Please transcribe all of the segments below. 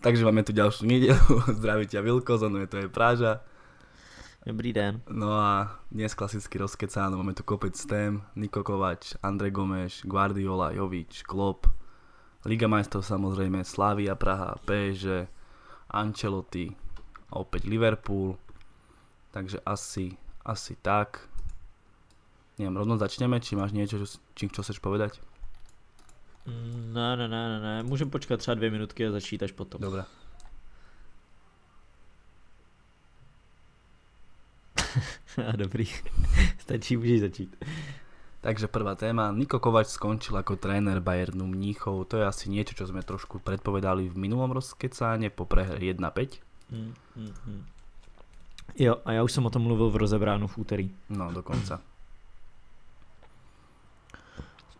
Takže máme tu ďalšiu nedelu. Zdraví ťa Vilko, za je to je Práža. Dobrý den. No a dnes klasicky rozkecáno, máme tu kopec tém. Niko Kovač, Andrej Gomeš, Guardiola, Jovič, Klop, Liga majstrov samozrejme, Slavia, Praha, PSG, Ancelotti a opäť Liverpool. Takže asi, asi tak. Neviem, rovno začneme, či máš niečo, čím čo chceš povedať? Ne, ne, ne, ne, ne. Můžeme počkat třeba dvě minutky a začít až potom. Dobrá. a dobrý. Stačí, můžeš začít. Takže prvá téma. Niko Kovač skončil ako tréner Bayernu Mníchov. To je asi niečo, čo sme trošku predpovedali v minulom rozkecáne po prehre 1-5. Mm, mm, mm. Jo, a já už jsem o tom mluvil v rozebránu v úterý. No, dokonce.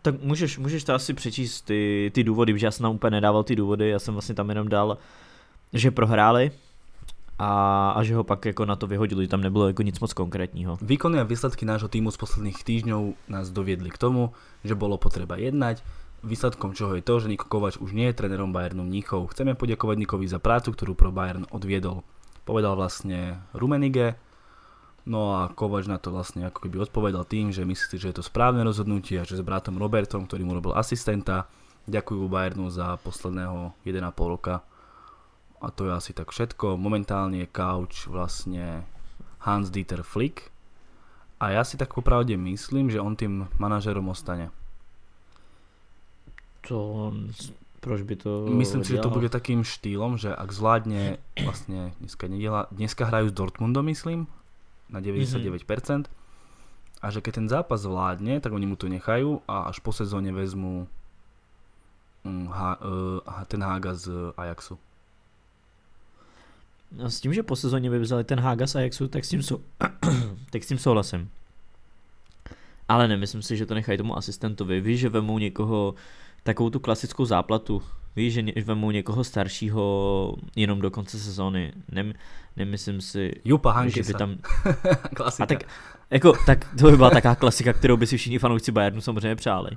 Tak můžeš, můžeš to asi přečíst ty, ty důvody, protože já jsem tam úplně nedával ty důvody, já jsem vlastně tam jenom dal, že prohráli a, a že ho pak jako na to vyhodili, tam nebylo jako nic moc konkrétního. Výkony a výsledky nášho týmu z posledních týdnů nás doviedli k tomu, že bylo potřeba jednať, Výsledkom čoho je to, že Niko Kovač už nie je trénerom Bayernu Mníchov. Chceme poďakovať Nikovi za prácu, ktorú pro Bayern odviedol. Povedal vlastne Rumenige, No a Kovač na to vlastne ako keby odpovedal tým, že myslí, že je to správne rozhodnutie a že s bratom Robertom, ktorý mu robil asistenta, ďakujú Bayernu za posledného 1,5 roka. A to je asi tak všetko. Momentálne je couch vlastne Hans-Dieter Flick. A ja si tak popravde myslím, že on tým manažerom ostane. To proč by to Myslím si, že to bude takým štýlom, že ak zvládne, vlastne dneska, nedela, dneska hrajú s Dortmundom, myslím, na 99%. Mm-hmm. A že keď ten zápas vládne, tak oni mu to nechajú a až po sezóne vezmu mm, eh, ten Haga z Ajaxu. No s tím, že po sezóně by vzali ten Haga z Ajaxu, tak s tím, sou... tak s tím souhlasím. Ale nemyslím si, že to nechají tomu asistentovi. Víš, že vemou někoho takovou tu klasickou záplatu, Víš, že vemu někoho staršího jenom do konce sezóny. Nem, nemyslím si, Jupa že by tam... klasika. A tak, jako, tak to by byla taková klasika, kterou by si všichni fanoušci Bayernu samozřejmě přáli.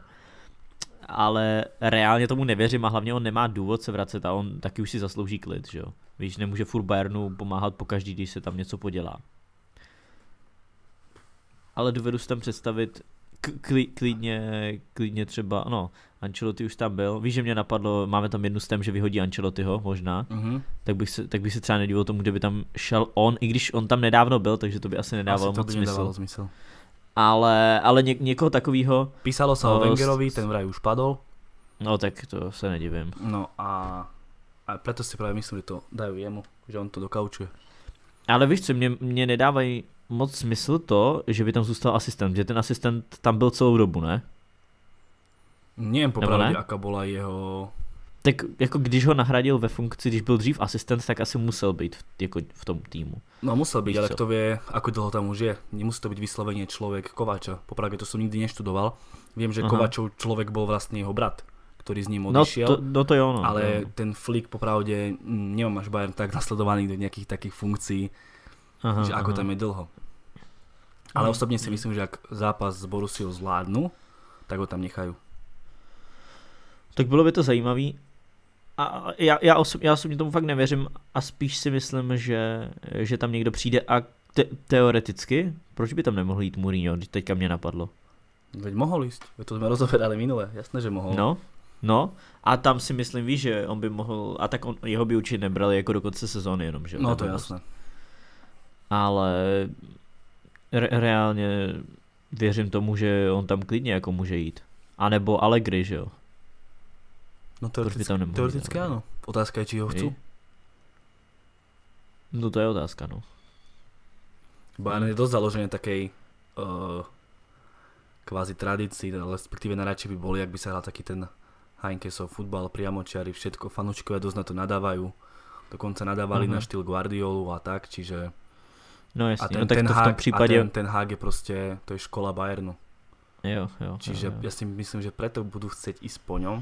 Ale reálně tomu nevěřím a hlavně on nemá důvod se vracet a on taky už si zaslouží klid, že jo. Víš, nemůže furt Bayernu pomáhat po každý, když se tam něco podělá. Ale dovedu si tam představit k- klidně, klidně třeba, no, Ancelotti už tam byl. Víš, že mě napadlo, máme tam jednu s tém, že vyhodí Ancelottiho, možná. Mm-hmm. Tak, bych se, tak bych se třeba nedíval tomu, kdyby tam šel on, i když on tam nedávno byl, takže to by asi nedávalo asi moc by smysl. smysl. Ale, ale ně, někoho takového. Písalo se o eh, Wengerovi, ten vraj už padl. No tak to se nedivím. No a, a proto si právě myslím, že to dají jemu, že on to dokaučuje. Ale víš co, mě, mě nedávají moc smysl to, že by tam zůstal asistent, že ten asistent tam byl celou dobu, ne? Nevím, popravdě ne? Akabola jeho... Tak jako když ho nahradil ve funkci, když byl dřív asistent, tak asi musel být v, jako v tom týmu. No musel být, ale kto vie, ako dlho tam už je. Nemusí to být vysloveně člověk Kováča. Popravdě to jsem nikdy neštudoval. Vím, že Aha. Kováčov člověk byl vlastně jeho brat ktorý z ním odišiel. No to, no to je ono. Ale no. ten flik popravde nemám až Bayern tak nasledovaný do nejakých takých funkcií, aha, že ako aha. tam je dlho. Ale osobně osobne si myslím, že ak zápas s Borussiou zvládnu, tak ho tam nechajú tak bylo by to zajímavé. A já, já, osob, já osobně tomu fakt nevěřím a spíš si myslím, že, že tam někdo přijde a te, teoreticky, proč by tam nemohl jít Mourinho, když teďka mě napadlo? Veď mohl jíst, to jsme rozhovedali minule, jasné, že mohl. No, no a tam si myslím, víš, že on by mohl, a tak on, jeho by určitě nebrali jako do konce sezóny jenom, že? No to je jasné. Ale re- reálně věřím tomu, že on tam klidně jako může jít. A nebo Allegri, že jo? No teoreticky, tam nemohli, teoreticky ano. Otázka je, či ho chcou. No to je otázka, no. Bayern je dost založený takej uh, kvázi tradícii, respektive najradšej by boli, jak by se hral taký ten Heinkesov futbal, priamočiari, všetko, fanúškovia dost na to nadávajú. Dokonce nadávali uh-huh. na štýl Guardiolu a tak, čiže... No jasně, a ten, no, tak ten to v tom případě... A ten, ten Hag je prostě, to je škola Bayernu. Jo, jo, Čiže jo, jo. já si myslím, že preto budu chcieť ísť po ňom.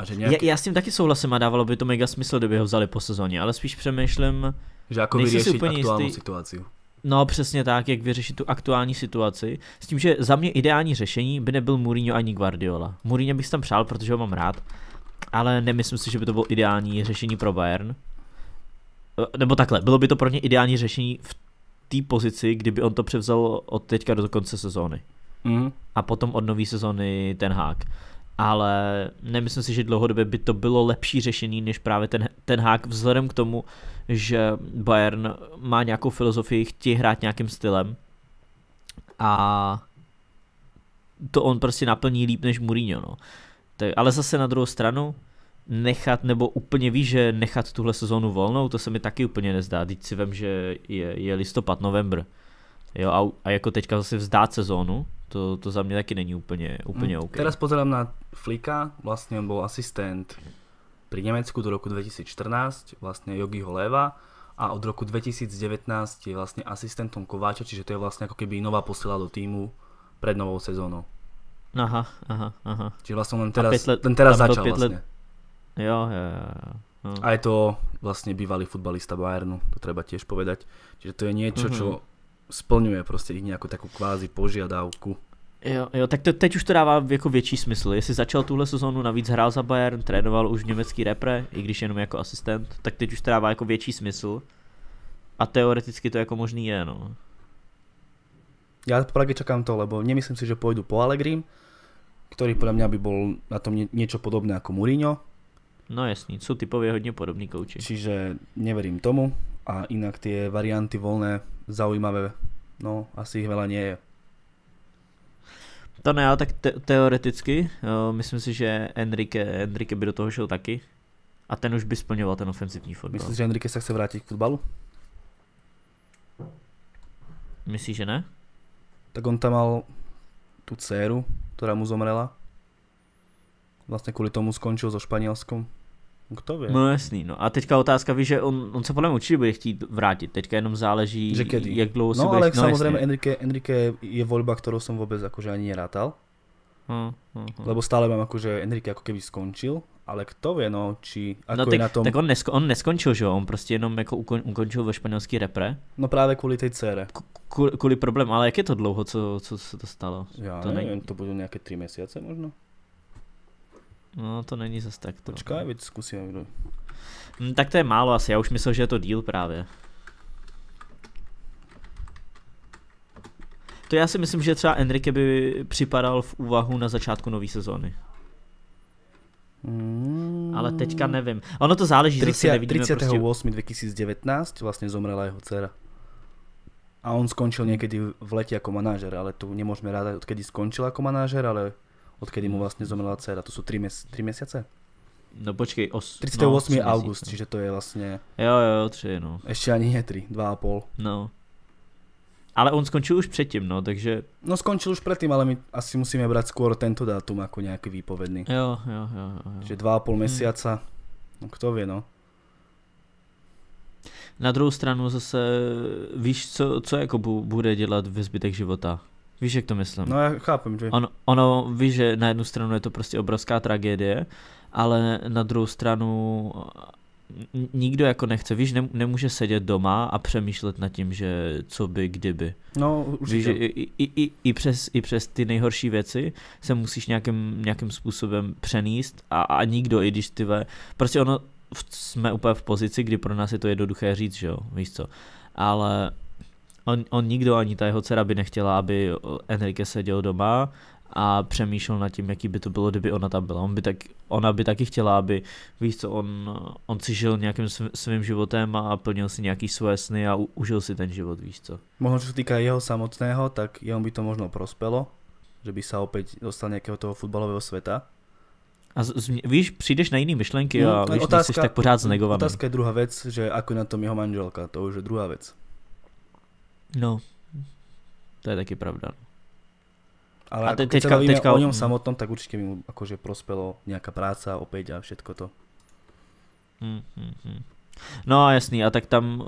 A že nějaký... já, já, s tím taky souhlasím a dávalo by to mega smysl, kdyby ho vzali po sezóně, ale spíš přemýšlím, že jako vyřešit aktuální jistý... situaci. No přesně tak, jak vyřešit tu aktuální situaci. S tím, že za mě ideální řešení by nebyl Mourinho ani Guardiola. Mourinho bych tam přál, protože ho mám rád, ale nemyslím si, že by to bylo ideální řešení pro Bayern. Eh, nebo takhle, bylo by to pro ně ideální řešení v té pozici, kdyby on to převzal od teďka do konce sezóny. Mm. A potom od nové sezóny ten hák ale nemyslím si, že dlouhodobě by to bylo lepší řešení než právě ten, ten hák, vzhledem k tomu, že Bayern má nějakou filozofii, chtějí hrát nějakým stylem a to on prostě naplní líp než Mourinho, no. Tak, ale zase na druhou stranu, nechat, nebo úplně ví, že nechat tuhle sezónu volnou, to se mi taky úplně nezdá. Teď si vem, že je, je listopad, november. Jo, a, a jako teďka zase vzdát sezónu, to, to za mě taky není úplně, úplně mm, OK. Teraz pozerám na Flika, vlastně on byl asistent pri Německu do roku 2014, vlastně Jogiho Leva a od roku 2019 je vlastně asistentom Kováča, čiže to je vlastně jako keby nová posila do týmu před novou sezónou. Aha, aha, aha. Čiže vlastně on teraz, let, ten teraz začal vlastně. let... Jo, jo, jo. A je to vlastně bývalý futbalista Bayernu, to treba tiež povedať. Čiže to je niečo, mm-hmm. čo splňuje prostě i nějakou takovou kvázi požiadavku. Jo, jo, tak to, teď už to dává jako větší smysl. Jestli začal tuhle sezónu, navíc hrál za Bayern, trénoval už německý repre, i když jenom jako asistent, tak teď už to dává jako větší smysl. A teoreticky to jako možný je, no. Já Prague čekám to, lebo nemyslím si, že půjdu po Allegrim, který podle mě by byl na tom něco podobné jako Mourinho. No jasný, Jsou typově hodně podobní kouči. Čiže neverím tomu. A inak tie varianty voľné, zaujímavé, no asi ich veľa nie je. To ne, ale tak te teoreticky, jo, eh, myslím si, že Enrique, Enrique by do toho šel taky. A ten už by splňoval ten ofensivní fotbal. Myslíš, že Enrique se chce vrátit k fotbalu? Myslíš, že ne? Tak on tam mal tu dceru, která mu zomrela. Vlastně kvůli tomu skončil so španělskou. Kdo ví? No jasný, no. A teďka otázka, víš, že on, on se podle mě určitě bude chtít vrátit, teďka jenom záleží, Řekedy. jak dlouho no, si No ale no, samozřejmě Enrique, Enrique je volba, kterou jsem vůbec jakože ani nerátal. Uh, uh, uh. Lebo stále mám jakože Enrique jako keby skončil, ale kto vie, no, či ako no, jako tak, je na tom... Tak on, nesko, on neskončil, že jo? On prostě jenom jako ukon, ukončil ve španělský repre. No právě kvůli té dcere. Kvůli, kvůli problém, ale jak je to dlouho, co, co se to stalo? Já to nevím, ne... to budou nějaké tři měsíce možno. No, to není zas tak. To. Počkej, víc zkusíme. Kdo... Mm, tak to je málo asi, já už myslel, že je to díl právě. To já si myslím, že třeba Enrique by připadal v úvahu na začátku nové sezóny. Mm. Ale teďka nevím. Ono to záleží, 30, zase nevidíme 30. Prostě... 2019 vlastně zomrela jeho dcera. A on skončil někdy v letě jako manažer, ale tu nemůžeme rádat, odkedy skončil jako manažer, ale odkedy mu vlastně zomrela dcera. To jsou tři, tři měsíce? No počkej, os, 38. No, august, čiže to je vlastně... Jo, jo, tři, no. Ještě ani ne tři, dva a půl. No. Ale on skončil už předtím, no, takže... No skončil už předtím, ale my asi musíme brát skoro tento datum jako nějaký výpovědný. Jo, jo, jo. jo, jo. Že dva a půl hmm. měsíce, no kdo ví, no. Na druhou stranu zase víš, co, co jako bude dělat ve zbytek života. Víš, jak to myslím? No já chápu, že... On, ono, ví, že na jednu stranu je to prostě obrovská tragédie, ale na druhou stranu eh, nikdo jako nechce, víš, nemůže sedět doma a přemýšlet nad tím, že co by, kdyby. No, už Víš, i, i, i, i, přes, i přes ty nejhorší věci se musíš nějakým, nějakým způsobem přenést a, a nikdo, i když ty ve, prostě ono, jsme úplně v pozici, kdy pro nás je to jednoduché říct, že jo, víš co, ale on, on nikdo, ani ta jeho dcera by nechtěla, aby Enrique seděl doma a přemýšlel nad tím, jaký by to bylo, kdyby ona tam byla. On by tak, ona by taky chtěla, aby, víš co, on, on si žil nějakým svým, životem a plnil si nějaký svoje sny a u, užil si ten život, víš co. Možno, co se týká jeho samotného, tak jemu by to možno prospelo, že by se opět dostal nějakého toho fotbalového světa. A z, z, víš, přijdeš na jiný myšlenky no, a víš, otázka, tak pořád znegovaný. Otázka je druhá věc, že ako na tom jeho manželka, to už je druhá věc. No, to je taky pravda. No. Ale a jako te, jako, teďka, teďka, o něm samotnom, tak určitě mi jakože prospělo nějaká práce, opět opäť a všetko to. Hm, hm, hm. No a jasný, a tak tam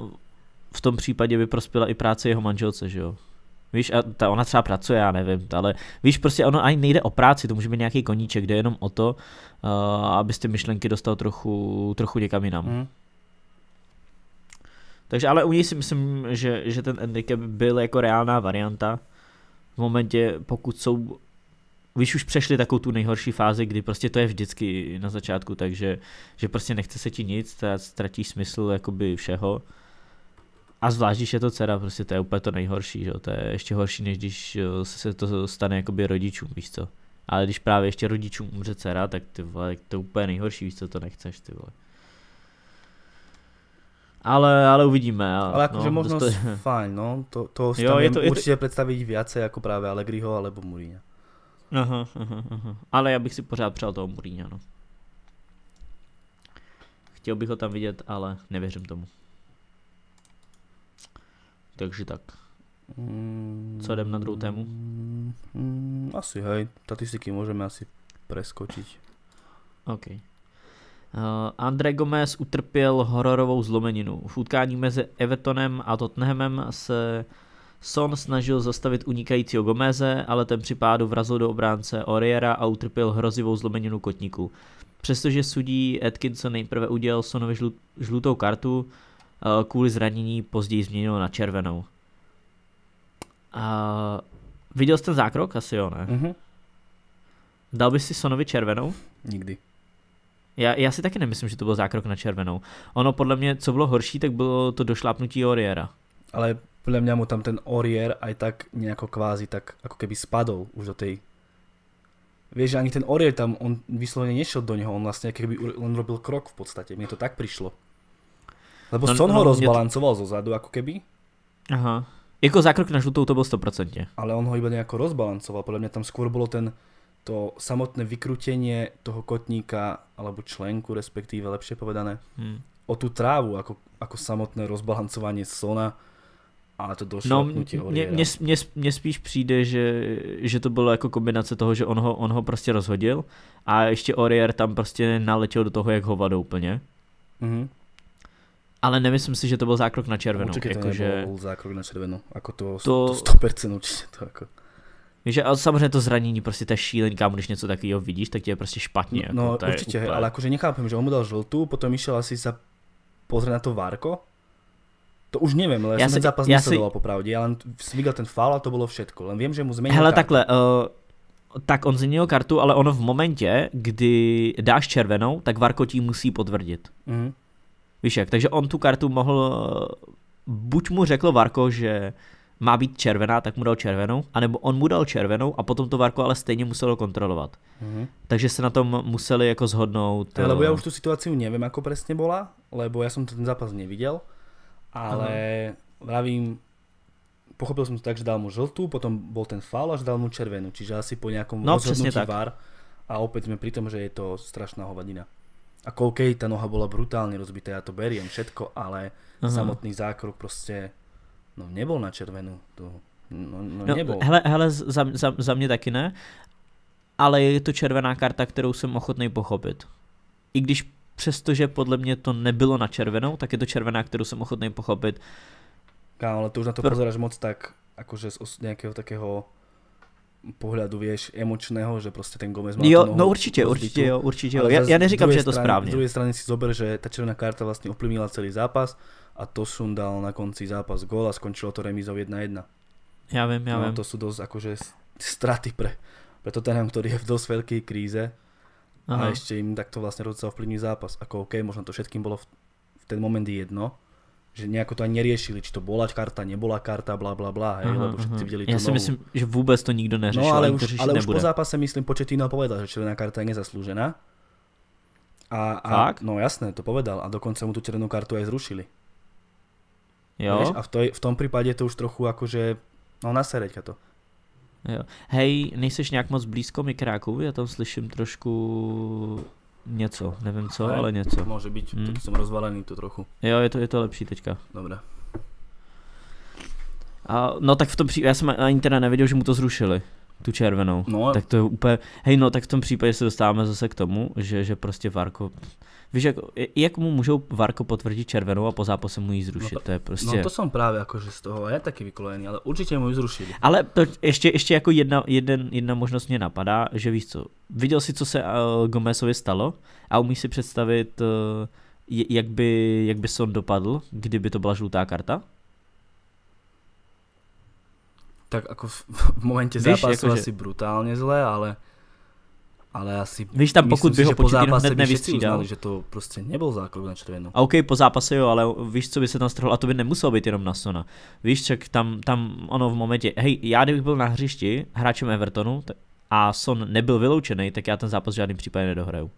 v tom případě by prospěla i práce jeho manželce, že jo? Víš, a ta, ona třeba pracuje, já nevím, ale víš, prostě ono ani nejde o práci, to může být nějaký koníček, jde jenom o to, uh, eh, abys ty myšlenky dostal trochu, trochu někam jinam. Mm. Takže ale u něj si myslím, že, že ten handicap byl jako reálná varianta. V momentě, pokud jsou když už přešli takovou tu nejhorší fázi, kdy prostě to je vždycky na začátku, takže že prostě nechce se ti nic, ztratíš smysl jakoby všeho. A zvlášť, když je to dcera, prostě to je úplně to nejhorší, že? to je ještě horší, než když se to stane jakoby rodičům, víš co. Ale když právě ještě rodičům umře dcera, tak ty vole, to je úplně nejhorší, víš co, to nechceš, ty vole. Ale, ale uvidíme. Ale, ale akože no, možnosť to... fajn, no. To, to si jo, tam je to, určite je to... predstaviť viacej ako práve Allegriho alebo Mourinho. Aha, aha, aha. Ale já bych si pořád přál toho Mourinho, no. Chtěl bych ho tam vidět, ale nevěřím tomu. Takže tak. Co jdem na druhou tému? Mm, mm, asi hej, statistiky můžeme asi preskočit. OK. Eh, André Gomez utrpěl hororovou zlomeninu. V utkání mezi Evertonem a Tottenhamem se Son snažil zastavit unikajícího Gomeze, ale ten při pádu vrazil do obránce Oriera a utrpěl hrozivou zlomeninu kotníku. Přestože sudí Atkinson nejprve udělal Sonovi žlutou kartu, eh, kvůli zranění později změnil na červenou. A eh, viděl jsi ten zákrok? Asi jo, ne? Mm-hmm. Dal bys si Sonovi červenou? Nikdy. Já, já si taky nemyslím, že to byl zákrok na červenou. Ono podle mě, co bylo horší, tak bylo to došlápnutí Oriera. Ale podle mě mu tam ten Orier aj tak nějako jako kvázi tak jako keby spadl už do tej Víš, že ani ten Orier tam, on vysloveně nešel do něho, on vlastně keby on robil krok v podstatě, mně to tak přišlo. Lebo no, Son no, ho no, rozbalancoval to... zo zadu, jako keby. Aha. Jako zákrok na žlutou to byl 100%. Ale on ho iba nejako rozbalancoval, podle mě tam skôr bylo ten, to samotné vykrutenie toho kotníka, alebo členku respektíve, lepšie povedané, hmm. o tú trávu, ako, ako samotné rozbalancovanie sona, ale to došlo no, mně, spíš přijde, že, že to bylo jako kombinace toho, že on ho, on ho prostě rozhodil a ještě Orier tam prostě naletěl do toho jak hovado úplně. Mm-hmm. Ale nemyslím si, že to byl zákrok na červenou. Určitě jako, že... zákrok na červenou, jako to, to... to 100% určitě to jako. Víš, ale samozřejmě to zranění, prostě ta šílení, kam když něco takového vidíš, tak tě je prostě špatně. No, jako, no určitě, úplně... ale jakože nechápem, že on mu dal žlutou, potom išel asi za pozrieť na to várko. To už nevím, ale já jsem ten zápas já si... popravdě, Ja len ten fál a to bylo všetko. Len vím, že mu změnil. Hele, kartu. takhle, uh, tak on změnil kartu, ale ono v momentě, kdy dáš červenou, tak Varko ti musí potvrdit. Mm. Víš jak, takže on tu kartu mohl, eh, buď mu řekl Varko, že uh, má být červená, tak mu dal červenou, anebo on mu dal červenou a potom to Varko ale stejně muselo kontrolovat. Mm-hmm. Takže se na tom museli jako zhodnout. Lebo já eh, už tu situaci nevím, jako přesně byla, lebo já jsem ten zápas neviděl, ale Aha. vravím, pochopil jsem to tak, že dal mu žltou, potom byl ten faul a že dal mu červenou, čiže asi po nějakém no, rozhodnutí tak. VAR a opět jsme přitom, tom, že je to strašná hovadina. A koukej, ta noha byla brutálně rozbitá, já to beriem všetko, ale Aha. samotný zákrok prostě No nebyl na červenou. To, no, no, no nebyl. Hele, hele za, za, za mě taky ne, ale je to červená karta, kterou jsem ochotný pochopit. I když přestože podle mě to nebylo na červenou, tak je to červená, kterou jsem ochotný pochopit. Kámo, ale to už na to Pr... pozeráš moc tak, jakože z os- nějakého takého pohledu, víš, emočného, že prostě ten Gomez má Jo, no určitě, rozbitu, určitě jo, určitě jo. Já, já neříkám, že je to strany, správně. Z druhé strany si zober, že ta červená karta vlastně ovplyvnila celý zápas, a to dal na konci zápas gól a skončilo to remízou 1-1. Ja viem, ja no, To sú dosť akože straty pre, pre ten, ktorý je v dosť veľkej kríze Aha. a ešte im takto vlastne rozhodca ovplyvní zápas. Ako OK, možno to všetkým bolo v, v ten moment jedno, že nejako to ani neriešili, či to bola karta, nebola karta, bla bla bla, hej, aha, lebo všetci videli Ja si novú. myslím, že vôbec to nikto no, neřešil. No ale, už, ale už po zápase myslím Početino povedal, že červená karta je nezaslúžená. A, a, tak? No jasné, to povedal a dokonce mu tu červenú kartu aj zrušili. Jo. Vieš? A v, toj, v tom prípade to už trochu akože, no nasereť to. Jo. Hej, nejseš nějak moc blízko mikráku, já tam slyším trošku něco, nevím co, ale něco. Může být, hmm. jsem rozvalený tu trochu. Jo, je to, je to lepší teďka. Dobré. A, no tak v tom případě, já jsem ani teda nevěděl, že mu to zrušili tu červenou. No, tak to je úplně, hej no, tak v tom případě se dostáváme zase k tomu, že, že prostě Varko, víš, jak, jak mu můžou Varko potvrdit červenou a po zápase mu ji zrušit, no to, to je prostě. No to jsem právě jako, že z toho je taky vykolený, ale určitě mu ji zrušili. Ale to ještě, ještě jako jedna, jeden, jedna možnost mě napadá, že víš co, viděl si, co se uh, eh, Gomezovi stalo a umíš si představit, uh, jak by, jak by on dopadl, kdyby to byla žlutá karta? tak jako v, v momentě Víš, zápasu jako, že... asi brutálně zle, ale ale asi Víš tam, pokud by ho po zápase hned nevystřídal. že to prostě nebyl základ na červenou. A OK, po zápase jo, ale víš, co by se tam strhlo, a to by nemuselo být jenom na Sona. Víš, čak tam, tam ono v momentě, hej, já kdybych byl na hřišti hráčem Evertonu a Son nebyl vyloučený, tak já ten zápas v žádném případě nedohraju.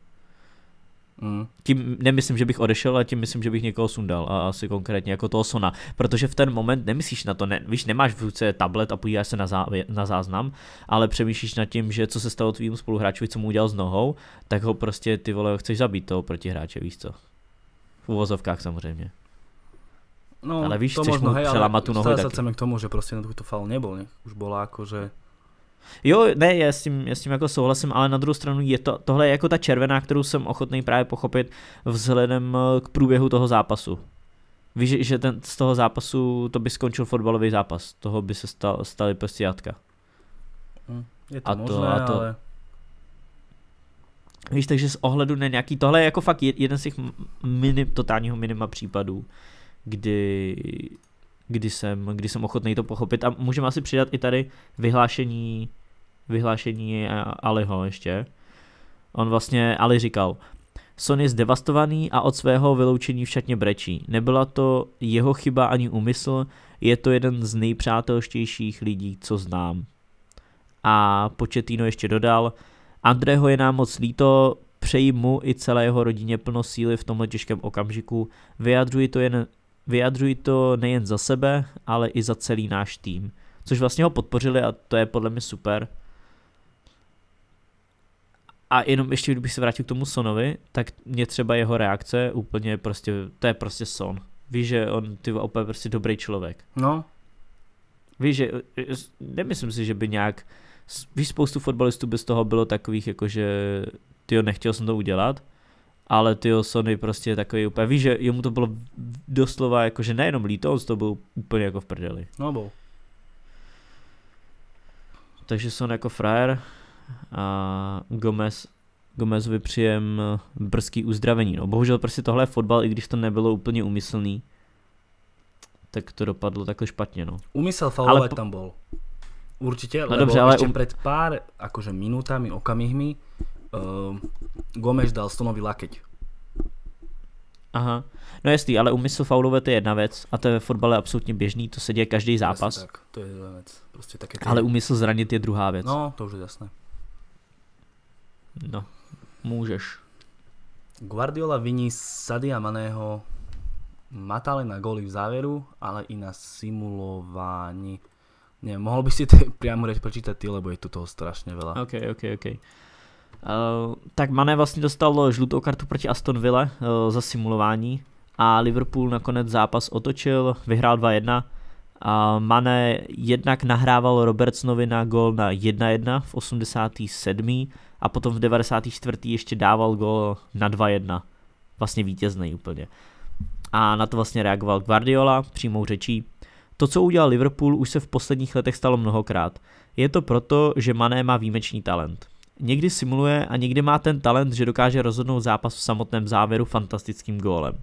Hmm. Tím nemyslím, že bych odešel, ale tím myslím, že bych někoho sundal a asi konkrétně jako toho Sona, protože v ten moment nemyslíš na to, ne, víš, nemáš v ruce tablet a podíváš se na, zá, na záznam, ale přemýšlíš nad tím, že co se stalo tvým spoluhráčovi, co mu udělal s nohou, tak ho prostě ty vole chceš zabít toho protihráče, víš co. V uvozovkách samozřejmě. No, ale víš, to chceš možno, mu hej, přelamat tu nohu Ale k tomu, že prostě na túto faul nebyl, ne? Už bylo jako že. Jo, ne, já s, tím, já s tím jako souhlasím, ale na druhou stranu je to, tohle je jako ta červená, kterou jsem ochotný právě pochopit vzhledem eh, k průběhu toho zápasu. Víš, že ten, z toho zápasu to by skončil fotbalový zápas, toho by se stal, stali prostě jatka. Hm, je to a to, možné, a to, ale... Víš, takže z ohledu na nějaký, tohle je jako fakt jeden z těch minim, totálního minima případů, kdy kdy jsem, kdy jsem ochotný to pochopit. A můžeme asi přidat i tady vyhlášení, vyhlášení eh, Aliho ještě. On vlastně, Ali říkal, Son je zdevastovaný a od svého vyloučení všatně brečí. Nebyla to jeho chyba ani úmysl, je to jeden z nejpřátelštějších lidí, co znám. A Početino ještě dodal, Andreho je nám moc líto, přeji mu i celé jeho rodině plno síly v tomhle těžkém okamžiku, vyjadřuji to jen vyjadřuji to nejen za sebe, ale i za celý náš tým. Což vlastně ho podpořili a to je podle mě super. A jenom ještě, kdybych se vrátil k tomu Sonovi, tak mě třeba jeho reakce úplně prostě, to je prostě Son. Víš, že on ty opět prostě dobrý člověk. No. Víš, že eh, nemyslím si, že by nějak, víš, spoustu fotbalistů bez toho bylo takových, jakože ty nechtěl jsem to udělat, ale ty Sony prostě je takový úplně, víš, že jemu to bylo doslova jako, že nejenom líto, on to byl úplně jako v prdeli. No bo. Takže sony jako frajer a Gomez, Gomezovi přijem eh, brzký uzdravení. No bohužel prostě tohle je fotbal, i když to nebylo úplně umyslný, tak to dopadlo takhle špatně, no. Umysel faulovat po... tam byl. Určitě. no lebo dobře, ale ještě um... před pár akože minutami, okamihmi uh, Gomeš dal Stonovi lakeť. Aha, no jestli, ale umysl faulové to je jedna věc a to je ve fotbale absolutně běžný, to se děje každý zápas. Jasně tak, to je jedna věc. Prostě tak je Ale umysl zranit je druhá věc. No, to už je jasné. No, můžeš. Guardiola viní Sadia Maného matale na goli v závěru, ale i na simulování. Ne, mohl by si to přímo reč ty, lebo je tu toho strašně veľa. OK, OK, OK. Eh, tak Mané vlastně dostal žlutou kartu proti Aston Villa uh, za simulování a Liverpool nakonec zápas otočil, vyhrál 2-1 a Mané jednak nahrával Robertsonovi na gol na 1-1 v 87. a potom v 94. ještě dával gol na 2-1, vlastně vítězný úplně. A na to vlastně reagoval Guardiola přímou řečí. To, co udělal Liverpool, už se v posledních letech stalo mnohokrát. Je to proto, že Mané má výjimečný talent. Někdy simuluje a někdy má ten talent, že dokáže rozhodnout zápas v samotném závěru fantastickým gólem.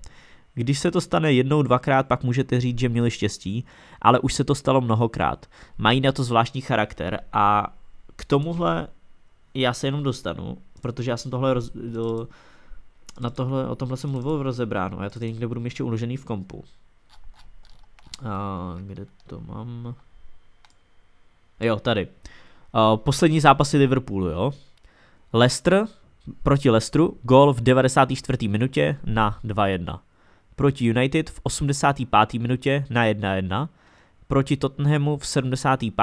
Když se to stane jednou, dvakrát, pak můžete říct, že měli štěstí, ale už se to stalo mnohokrát. Mají na to zvláštní charakter a k tomuhle já se jenom dostanu, protože já jsem tohle roz, do, na tohle, o tomhle jsem mluvil v rozebránu a já to teď někde budu mít ještě uložený v kompu. A kde to mám? Jo, tady. Uh, poslední zápasy Liverpoolu, jo. Leicester proti Leicesteru, gol v 94. minutě na 2-1. Proti United v 85. minutě na 1-1. Proti Tottenhamu v 75.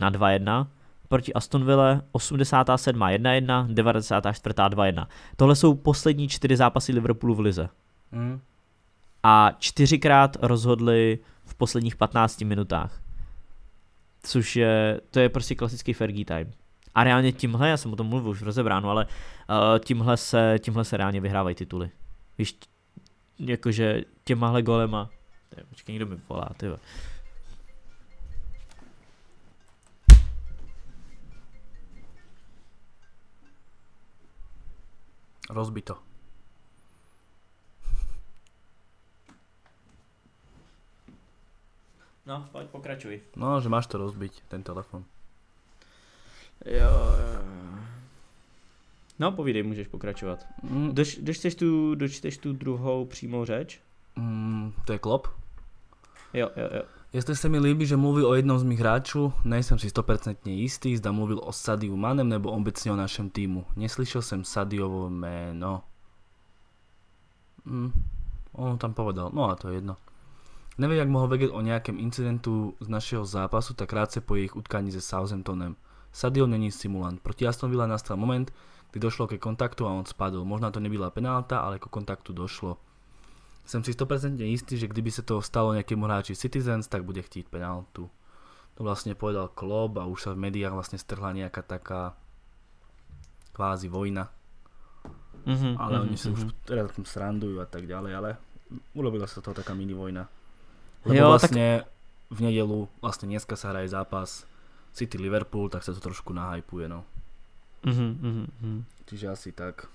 na 2-1. Proti Aston Ville 87. 1-1, 94. 2-1. Tohle jsou poslední čtyři zápasy Liverpoolu v lize. Mm. A čtyřikrát rozhodli v posledních 15 minutách což je, to je prostě klasický Fergie time. A reálně tímhle, já jsem o tom mluvil už v rozebránu, ale uh, tímhle, se, tímhle se reálně vyhrávají tituly. Víš, jakože těmahle golema. Je, počkej, někdo mi volá, ty Rozbito. No, poď, pokračuj. No, že máš to rozbiť, ten telefon. Jo, jo. No, povídej, můžeš pokračovat. Mm. tu, dočteš tu druhou přímou řeč? Mm, to je klop? Jo, jo, jo. Jestli se mi líbí, že mluví o jednom z mých hráčů, nejsem si 100% jistý, zda mluvil o Sadiu Manem nebo obecně o našem týmu. Neslyšel jsem Sadiovo jméno. Mm, on tam povedal, no a to je jedno. Nevím, jak mohl vědět o nějakém incidentu z našeho zápasu tak krátce po jejich utkání se Southamptonem. Sadio není simulant. Proti Aston Villa nastal moment, kdy došlo ke kontaktu a on spadl. Možná to nebyla penálta, ale ke kontaktu došlo. Jsem si 100% jistý, že kdyby se to stalo nějakému hráči Citizens, tak bude chtít penáltu. To vlastně povedal Klopp a už se v médiách vlastně strhla nějaká taká kvázi vojna. Mm-hmm, ale mm-hmm, oni mhm, se mm-hmm. už mhm. teda tam srandují a tak dále, ale urobila se to taká mini vojna. Lebo jo, vlastne tak... Vlastně v nedelu, vlastne dneska sa hraje zápas City Liverpool, tak sa to trošku nahajpuje, no. Mm-hmm, Čiže asi tak.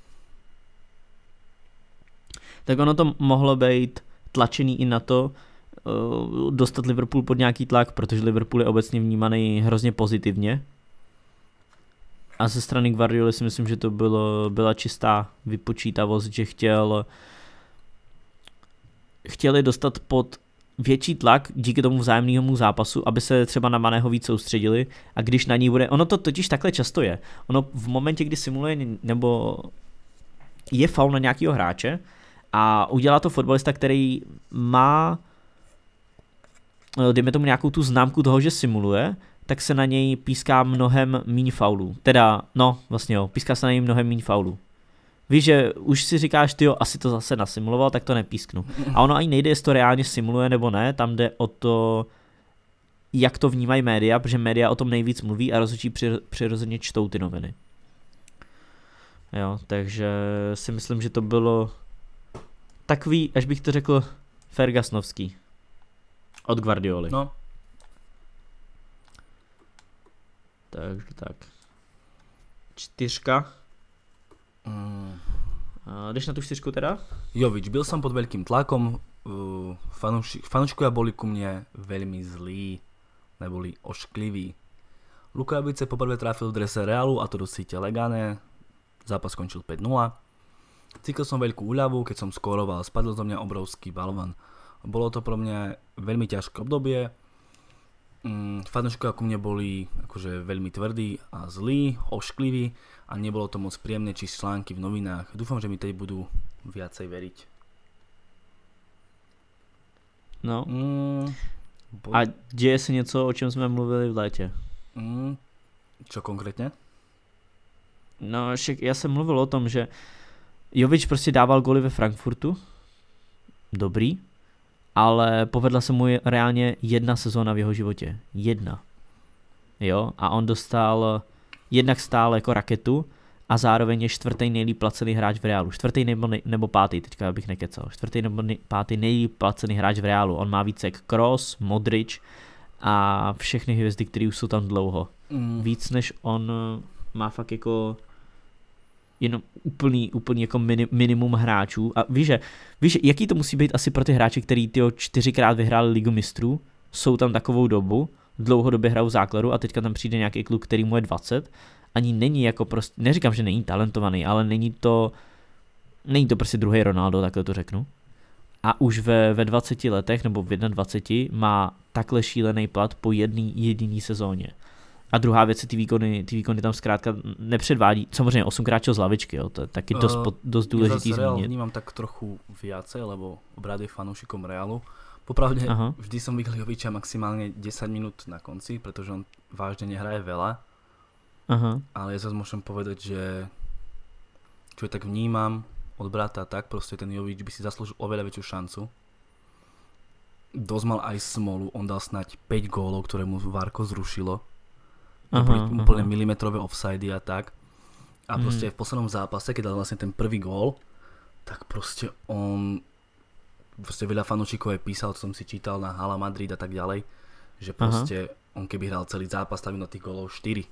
Tak ono to mohlo být tlačený i na to, eh, dostat Liverpool pod nějaký tlak, protože Liverpool je obecně vnímaný hrozně pozitivně. A ze strany Guardioli si myslím, že to bylo, byla čistá vypočítavost, že chtěl chtěli dostat pod větší tlak díky tomu vzájemnému zápasu, aby se třeba na Maného víc soustředili a když na ní bude, ono to totiž takhle často je, ono v momentě, kdy simuluje nebo je faul na nějakého hráče a udělá to fotbalista, který má eh, dejme tomu nějakou tu známku toho, že simuluje, tak se na něj píská mnohem méně faulů. Teda, no, vlastně jo, píská se na něj mnohem méně faulů víš, že už si říkáš, ty jo, asi to zase nasimuloval, tak to nepísknu. A ono ani nejde, jestli to reálně simuluje nebo ne, tam jde o to, jak to vnímají média, protože média o tom nejvíc mluví a rozhodčí přirozeně čtou ty noviny. Jo, takže si myslím, že to bylo takový, až bych to řekl, Fergasnovský. Od Guardioli. No. Takže tak. Čtyřka. Uh, Jdeš na tu čtyřku teda? Jovič, byl jsem pod velkým tlakom, uh, fanouši, fanouškovia boli ku mně velmi zlí, neboli oškliví. Lukavice poprvé trafil v drese Realu a to sítě Legané, zápas skončil 5-0. Cítil som velkou úľavu, keď som skoroval, spadl do mě obrovský balvan. Bolo to pro mňa velmi ťažké obdobie, mm, fanúškovia ku jako mne boli akože veľmi tvrdí a zlí, oškliví a nebolo to moc príjemné či články v novinách. Dúfam, že mi teď budú viacej veriť. No. Mm, bo... A děje se něco, o čem jsme mluvili v létě? Mm, čo konkrétně? No, však já som mluvil o tom, že Jovič prostě dával goly ve Frankfurtu. Dobrý ale povedla se mu reálně jedna sezóna v jeho životě. Jedna. Jo, a on dostal jednak stále jako raketu a zároveň je čtvrtý nejlíp placený hráč v Reálu. Čtvrtý nebo, nej, nebo pátý, teďka bych nekecal. Čtvrtý nebo nej, pátý nejlíp placený hráč v Reálu. On má více jak Kross, Modrič a všechny hvězdy, které už jsou tam dlouho. Mm. Víc než on má fakt jako jenom úplný, úplný jako minimum hráčů. A víš, že, víš, jaký to musí být asi pro ty hráče, který tyho čtyřikrát vyhráli ligu mistrů, jsou tam takovou dobu, dlouhodobě hrajou základu a teďka tam přijde nějaký kluk, který mu je 20, ani není jako prostě, neříkám, že není talentovaný, ale není to, není to prostě druhý Ronaldo, takhle to řeknu. A už ve, ve 20 letech nebo v 21 má takhle šílený plat po jedné jediné sezóně. A druhá věc, ty výkony, ty výkony tam zkrátka nepředvádí. Samozřejmě osmkrát z lavičky, jo, to je taky dost, uh, dost důležitý zmínit. Já vnímám tak trochu více, lebo obrady je fanúšikom Realu. Popravde Aha. vždy jsem viděl Joviča maximálně 10 minut na konci, protože on vážně nehraje veľa. Aha. Ale já zase můžem povedať, že čo tak vnímám od brata tak, prostě ten Jovič by si zasloužil oveľa větší šancu. Dosť mal aj smolu, on dal snať 5 gólov, které mu Varko zrušilo aha, úplne aha. úplne milimetrové offsidy a tak. A hmm. proste mm. v poslednom zápase, keď dal vlastne ten prvý gól, tak proste on proste veľa fanúšikov je písal, to som si čítal na Hala Madrid a tak ďalej, že proste Aha. Prostě on keby hral celý zápas, tak by na tých gólov 4.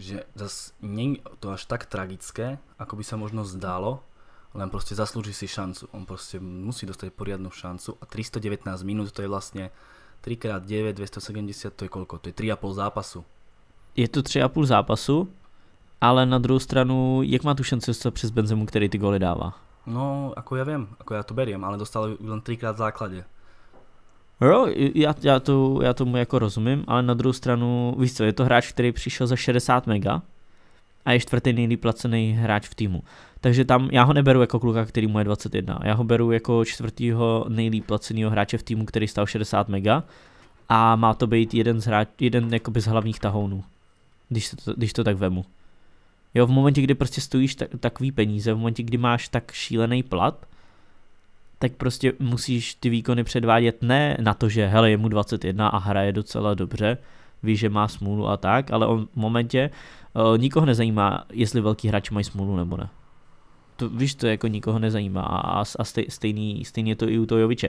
Že zase nie je to až tak tragické, ako by sa možno zdalo, len proste zaslúži si šancu. On proste musí dostať poriadnu šancu a 319 minút to je vlastne 3x9, 270 to je koľko? To je 3,5 zápasu je to tři a půl zápasu, ale na druhou stranu, jak má tu šanci dostat přes Benzemu, který ty góly dává? No, jako já vím, jako já to beriem, ale dostal jen třikrát v základě. Jo, já, já, to, já tomu jako rozumím, ale na druhou stranu, víš co, je to hráč, který přišel za 60 mega a je čtvrtý nejlíp placený hráč v týmu. Takže tam já ho neberu jako kluka, který mu je 21. Já ho beru jako čtvrtýho nejlíp placeného hráče v týmu, který stal 60 mega a má to být jeden z, hráč, jeden z hlavních tahounů když to, když to tak vemu. Jo, v momentě, kdy prostě stojíš tak, takový peníze, v momentě, kdy máš tak šílený plat, tak prostě musíš ty výkony předvádět ne na to, že hele, je mu 21 a hraje docela dobře, ví, že má smůlu a tak, ale on v momentě uh, nikoho nezajímá, jestli velký hráč mají smůlu nebo ne. To, víš, to jako nikoho nezajímá a, a stej, stejný, stejný je to i u Joviče.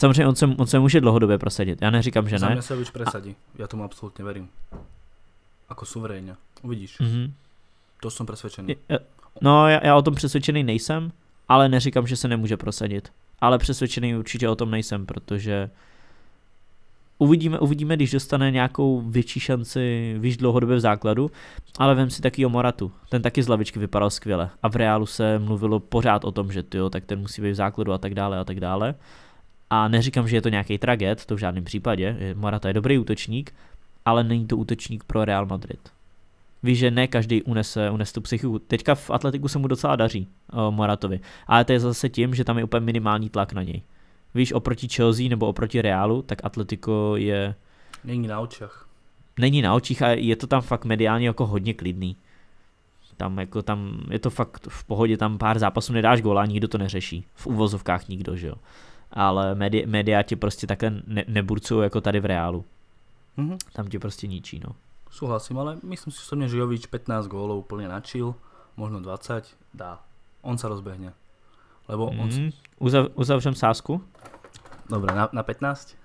Samozřejmě on se, on se může dlouhodobě prosadit, já neříkám, že ne. Za mě se už presadí, a... já tomu absolutně verím. Ako suverénně, uvidíš. Mm-hmm. To jsem přesvědčený. No, já, já o tom přesvědčený nejsem, ale neříkám, že se nemůže prosadit. Ale přesvědčený určitě o tom nejsem, protože uvidíme, uvidíme, když dostane nějakou větší šanci, víš, dlouhodobě v základu, ale vem si taky o Moratu. Ten taky z lavičky vypadal skvěle a v reálu se mluvilo pořád o tom, že jo, tak ten musí být v základu a tak dále a tak dále. A neříkám, že je to nějaký traget, to v žádném případě. Morata je dobrý útočník, ale není to útočník pro Real Madrid. Víš, že ne každý unese, unese tu psychiku. Teďka v atletiku se mu docela daří, uh, Moratovi. Ale to je zase tím, že tam je úplně minimální tlak na něj. Víš, oproti Chelsea nebo oproti Realu, tak Atletico je... Není na očích. Není na očích a je to tam fakt mediálně jako hodně klidný. Tam jako tam, je to fakt v pohodě, tam pár zápasů nedáš góla, nikdo to neřeší. V uvozovkách nikdo, že jo. Ale média, média tě prostě takhle ne, neburcují jako tady v Reálu. Mm-hmm. Tam tě prostě ničí, no. Súhlasím, ale myslím si, že Jovič 15 gólov úplně načil, možno 20, dá. On se rozbehne. Lebo mm. on... Mhm. Uzav, uzavřem sásku. Dobře, na, na 15?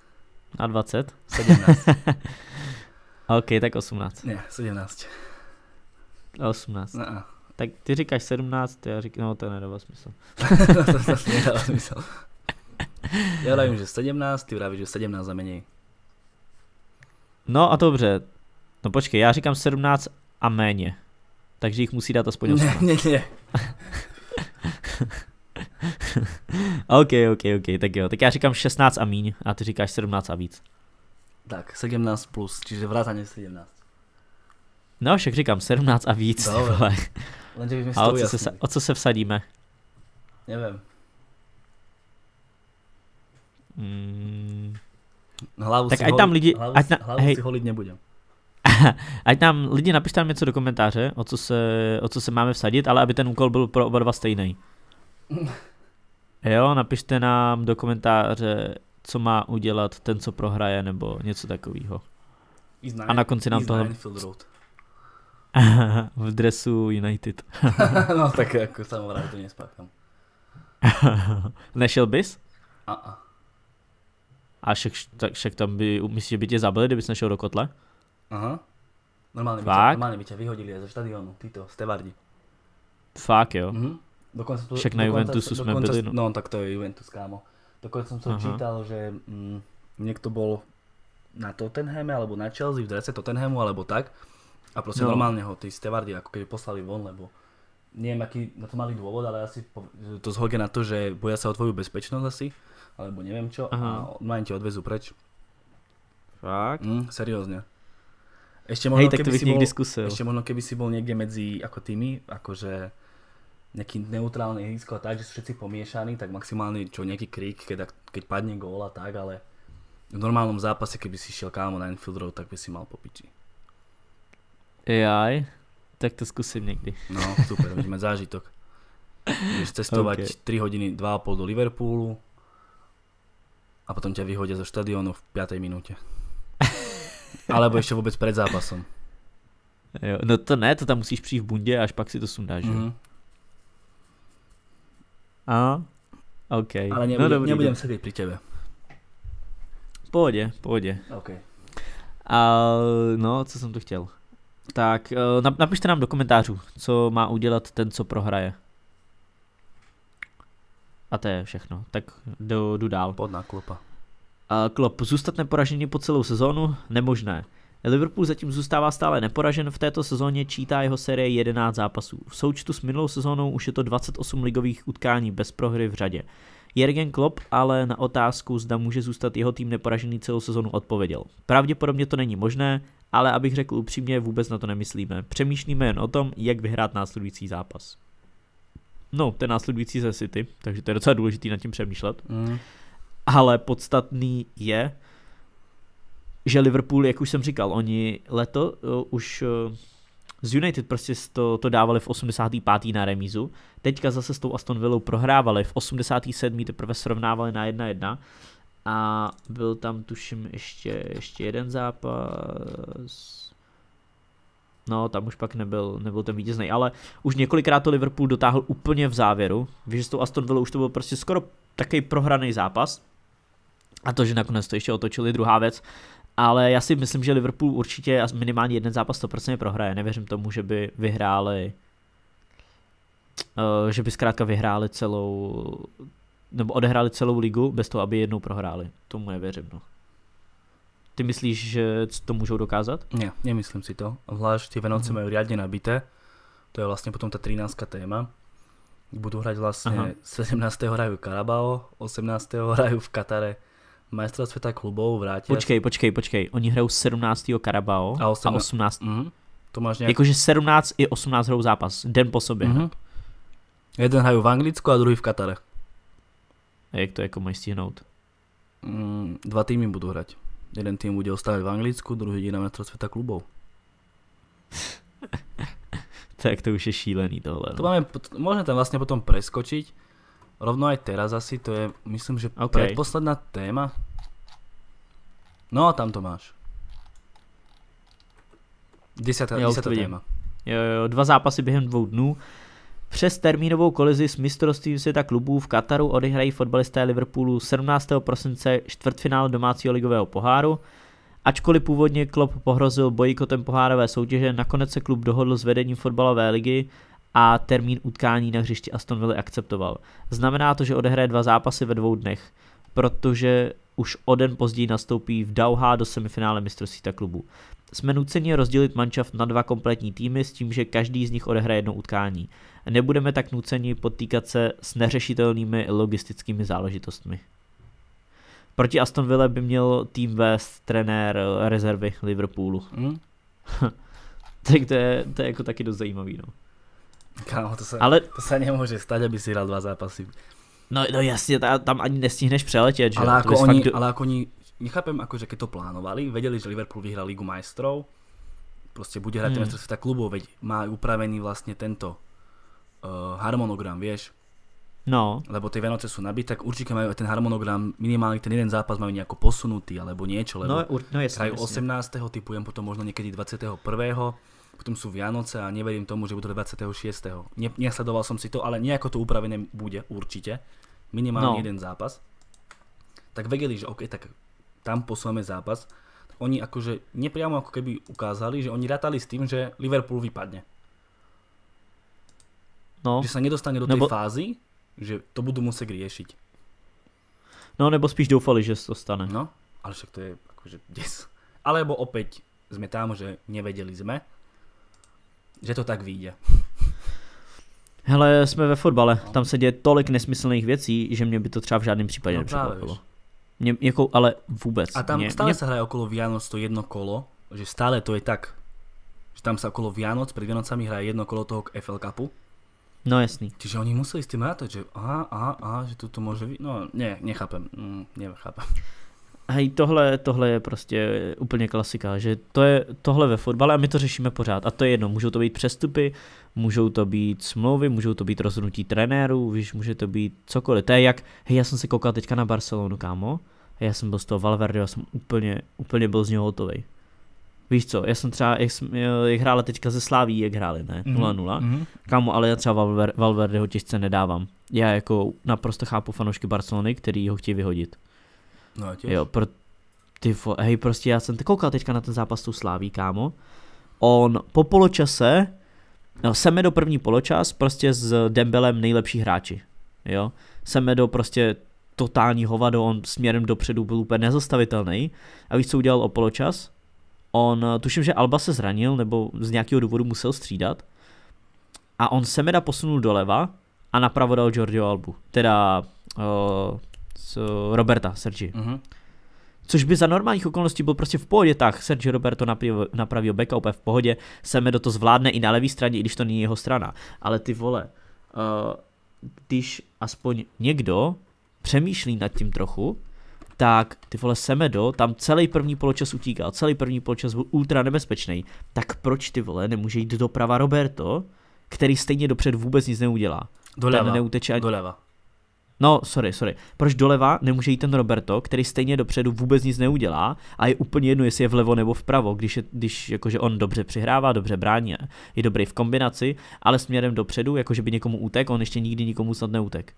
Na 20? 17. OK, tak 18. Ne, 17. 18. Na-a. Tak ty říkáš 17, já říkám, no to nedává smysl. to, to, to, to nedává smysl. Já vím, že 17, ty vravíš, že 17 a No a dobře. No počkej, já říkám 17 a méně. Takže jich musí dát aspoň 18. Ne, ne, ne. OK, OK, OK, tak jo. Tak já říkám 16 a míň a ty říkáš 17 a víc. Tak, 17 plus, čiže vrátaně 17. No, však říkám 17 a víc. Dobre. a o co, se, o co se vsadíme? Nevím. Mm. Hlavu tak si ať tam lidi, hlavu, ať na, hlavu hej, si holit nebudem. ať nám lidi napište tam něco do komentáře, o co, se, o co se máme vsadit, ale aby ten úkol byl pro oba dva stejný. Jo, napište nám do komentáře, co má udělat ten, co prohraje, nebo něco takového. A na konci nám toho... v dresu United. no tak jako samozřejmě to mě Nešel bys? A-a. A však, tak, však tam by, myslíš, že by tě zabili, kdybys nešel do kotle? Aha. Normálně by, tě, normálně by tě vyhodili ze štadionu, tyto, stevardi. Fak jo? Mhm. Dokonce to, však na Juventusu dokonce, jsme byli. No. no tak to je Juventus, kámo. Dokonce jsem to čítal, že mm, někdo byl na Tottenhame alebo na Chelsea v drese Tottenhamu alebo tak. A prostě no. normálně ho ty stevardi jako keby poslali von, lebo nevím, jaký na to malý důvod, ale asi to zhodně na to, že boja se o tvoju bezpečnost asi alebo neviem čo Aha. a normálne ti odvezu preč. Fakt? Mm, seriózne. Ešte možno, Hej, tak to bych si bol, skúsil. Ešte možno, keby si bol niekde medzi ako tými, akože nejaký neutrálny hrysko a tak, že sú všetci pomiešaní, tak maximálne čo nejaký krik, keď, keď padne gól a tak, ale v normálnom zápase, keby si šiel kámo na Enfield Road, tak by si mal popiči. AI? Tak to skúsim niekdy. No, super, budeme zážitok. Budeš cestovať okay. 3 hodiny, 2,5 do Liverpoolu, a potom ťa vyhodia zo štadionu v 5. minúte. Alebo ještě vůbec před zápasem. Jo, no to ne, to tam musíš přijít v bundě až pak si to sundáš, mm-hmm. jo. Mhm. A? OK. Ale nebudem, no, dobrý nebudem den. sedět pri tebe. Pohodě, pohodě. OK. A, no, co jsem to chtěl. Tak eh, napište nám do komentářů, co má udělat ten, co prohraje. A to je všechno. Tak jdu, jdu dál. Podná Klopa. A Klop, zůstat neporažený po celou sezónu? Nemožné. Liverpool zatím zůstává stále neporažen, v této sezóně čítá jeho série 11 zápasů. V součtu s minulou sezónou už je to 28 ligových utkání bez prohry v řadě. Jürgen Klopp ale na otázku, zda může zůstat jeho tým neporažený celou sezonu, odpověděl. Pravděpodobně to není možné, ale abych řekl upřímně, vůbec na to nemyslíme. Přemýšlíme jen o tom, jak vyhrát následující zápas. No, ten následující ze City, takže to je docela důležité nad tím přemýšlet. Mm. Ale podstatný je, že Liverpool, jak už jsem říkal, oni leto uh, už uh, z United prostě to, to dávali v 85. na remízu. Teďka zase s tou Aston Villou prohrávali, v 87. teprve srovnávali na 1-1. A byl tam tuším ještě, ještě jeden zápas No, tam už pak nebyl, nebyl ten vítězný, ale už několikrát to Liverpool dotáhl úplně v závěru. Víš, že s tou Aston Villa už to byl prostě skoro takový prohraný zápas. A to, že nakonec to ještě otočili, druhá věc. Ale já si myslím, že Liverpool určitě minimálně jeden zápas 100% prohraje. Nevěřím tomu, že by vyhráli eh, že by zkrátka vyhráli celou, nebo odehráli celou ligu bez toho, aby jednou prohráli. Tomu nevěřím, no. Ty myslíš, že to můžou dokázat? Ne, nemyslím si to. Vlášť ty Vianoce mm. majú nabité. To je vlastně potom ta 13. téma. Budu hrať vlastně 17. hraju Karabao, 18. hraju v Katare majstra světa klubov vrátí. Počkej, počkej, počkej. Oni hrajou 17. Karabao a 18. A 18. mm To máš nějak... Jakože 17 i 18 hrajou zápas, den po sobě. Mm-hmm. Jeden hrajou v Anglicku a druhý v Katare. A jak to jako mají stihnout? Mm, dva týmy budu hrať. Jeden tým bude ostávať v Anglicku, druhý jde na mistrovství světa klubov. tak to už je šílený tohle. No. To máme, můžeme tam vlastně potom preskočiť. Rovno aj teraz asi, to je myslím, že okay. predposledná téma. No a tam to máš. Desátá, desátá téma. Jo, jo, dva zápasy během dvou dnů. Přes termínovou kolizi s mistrovstvím světa klubů v Kataru odehrají fotbalisté Liverpoolu 17. prosince čtvrtfinál domácího ligového poháru. Ačkoliv původně klub pohrozil bojkotem pohárové soutěže, nakonec se klub dohodl s vedením fotbalové ligy a termín utkání na hřišti Aston Villa akceptoval. Znamená to, že odehraje dva zápasy ve dvou dnech, protože už o den později nastoupí v Dauha do semifinále mistrovství klubu. Jsme nuceni rozdělit manšaft na dva kompletní týmy s tím, že každý z nich odehraje jedno utkání. Nebudeme tak nuceni potýkat se s neřešitelnými logistickými záležitostmi. Proti Aston Villa by měl tým vést trenér rezervy Liverpoolu. Hmm? tak to je, to je jako taky dost zajímavý. No. Kámo, to se, Ale... to se nemůže stát, aby si hrál dva zápasy. No, no jasně, tam ani nestihneš přeletět, že? Jako ale jako, oni, fakt... ale jako oni nechápem, že keď to plánovali, vedeli, že Liverpool vyhrá Ligu majstrov, proste bude hrať hmm. ten sveta klubov, veď má upravený vlastne tento uh, harmonogram, vieš. No. Lebo tie Vianoce sú nabité, tak určite majú aj ten harmonogram, minimálne ten jeden zápas majú nejako posunutý alebo niečo, lebo no, ur, no jasne, hrajú 18. typujem potom možno niekedy 21. Potom sú Vianoce a neverím tomu, že budú 26. Ne, nesledoval som si to, ale nejako to upravené bude určite. Minimálne no. jeden zápas. Tak vedeli, že OK, tak tam posunieme zápas, tak oni akože nepriamo ako keby ukázali, že oni rátali s tým, že Liverpool vypadne. No. Že sa nedostane do tej nebo... fázy, že to budú muset riešiť. No nebo spíš doufali, že to stane. No, ale však to je akože des. Alebo opäť sme tam, že nevedeli sme, že to tak vyjde. Hele, jsme ve fotbale, no. tam se děje tolik nesmyslných věcí, že mě by to třeba v žádném případě no, nepřekvapilo. Mě, jako, ale vůbec. A tam mě, stále mě... se hraje okolo Vianoc to jedno kolo, že stále to je tak, že tam se okolo Vianoc, před Vianocami hraje jedno kolo toho FL Cupu. No jasný. Čiže oni museli s tím rátať, že aha, aha, aha, že může být, No, ne, nechápem, mm, nechápem. Hej, tohle, tohle je prostě úplně klasika, že to je tohle ve fotbale a my to řešíme pořád. A to je jedno, můžou to být přestupy, můžou to být smlouvy, můžou to být rozhodnutí trenérů, víš, může to být cokoliv. To je jak, hej, já jsem se koukal teďka na Barcelonu, kámo, já jsem byl z toho Valverde, já jsem úplně, úplně byl z něho hotový. Víš co, já jsem třeba, jak, jsem, eh, jak hrála teďka ze Sláví, jak hráli, ne? 0-0. Mm-hmm. Mhm. Kámo, ale já třeba Valver, Valverdeho těžce nedávám. Já jako naprosto chápu fanoušky Barcelony, který ho chtějí vyhodit. No, těž. jo, pro, ty, hej, prostě já jsem koukal teďka na ten zápas tu Sláví, kámo. On po poločase, no, seme do první poločas, prostě s Dembelem nejlepší hráči, jo. Seme do prostě totální hovado, on směrem dopředu byl úplně nezastavitelný. A víš, co udělal o poločas? On, eh, tuším, že Alba se zranil, nebo z nějakého důvodu musel střídat. A on Semeda posunul doleva a napravo dal Giorgio Albu. Teda uh, Roberta Sergi. Mm-hmm. Což by za normálních okolností byl prostě v pohodě, tak Sergio Roberto napraví o backup v pohodě, Semedo to zvládne i na levé straně, i když to není jeho strana. Ale ty vole, uh, když aspoň někdo přemýšlí nad tím trochu, tak ty vole Semedo, tam celý první poločas utíkal, celý první poločas byl ultra nebezpečný, tak proč ty vole nemůže jít doprava Roberto, který stejně dopřed vůbec nic neudělá. Doleva, neuteče ani... doleva. No, sorry, sorry. Proč doleva nemůže jít ten Roberto, který stejně dopředu vůbec nic neudělá a je úplně jedno, jestli je vlevo nebo vpravo, když, je, když jakože on dobře přihrává, dobře brání, je dobrý v kombinaci, ale směrem dopředu, jakože by někomu utek, on ještě nikdy nikomu snad neutek.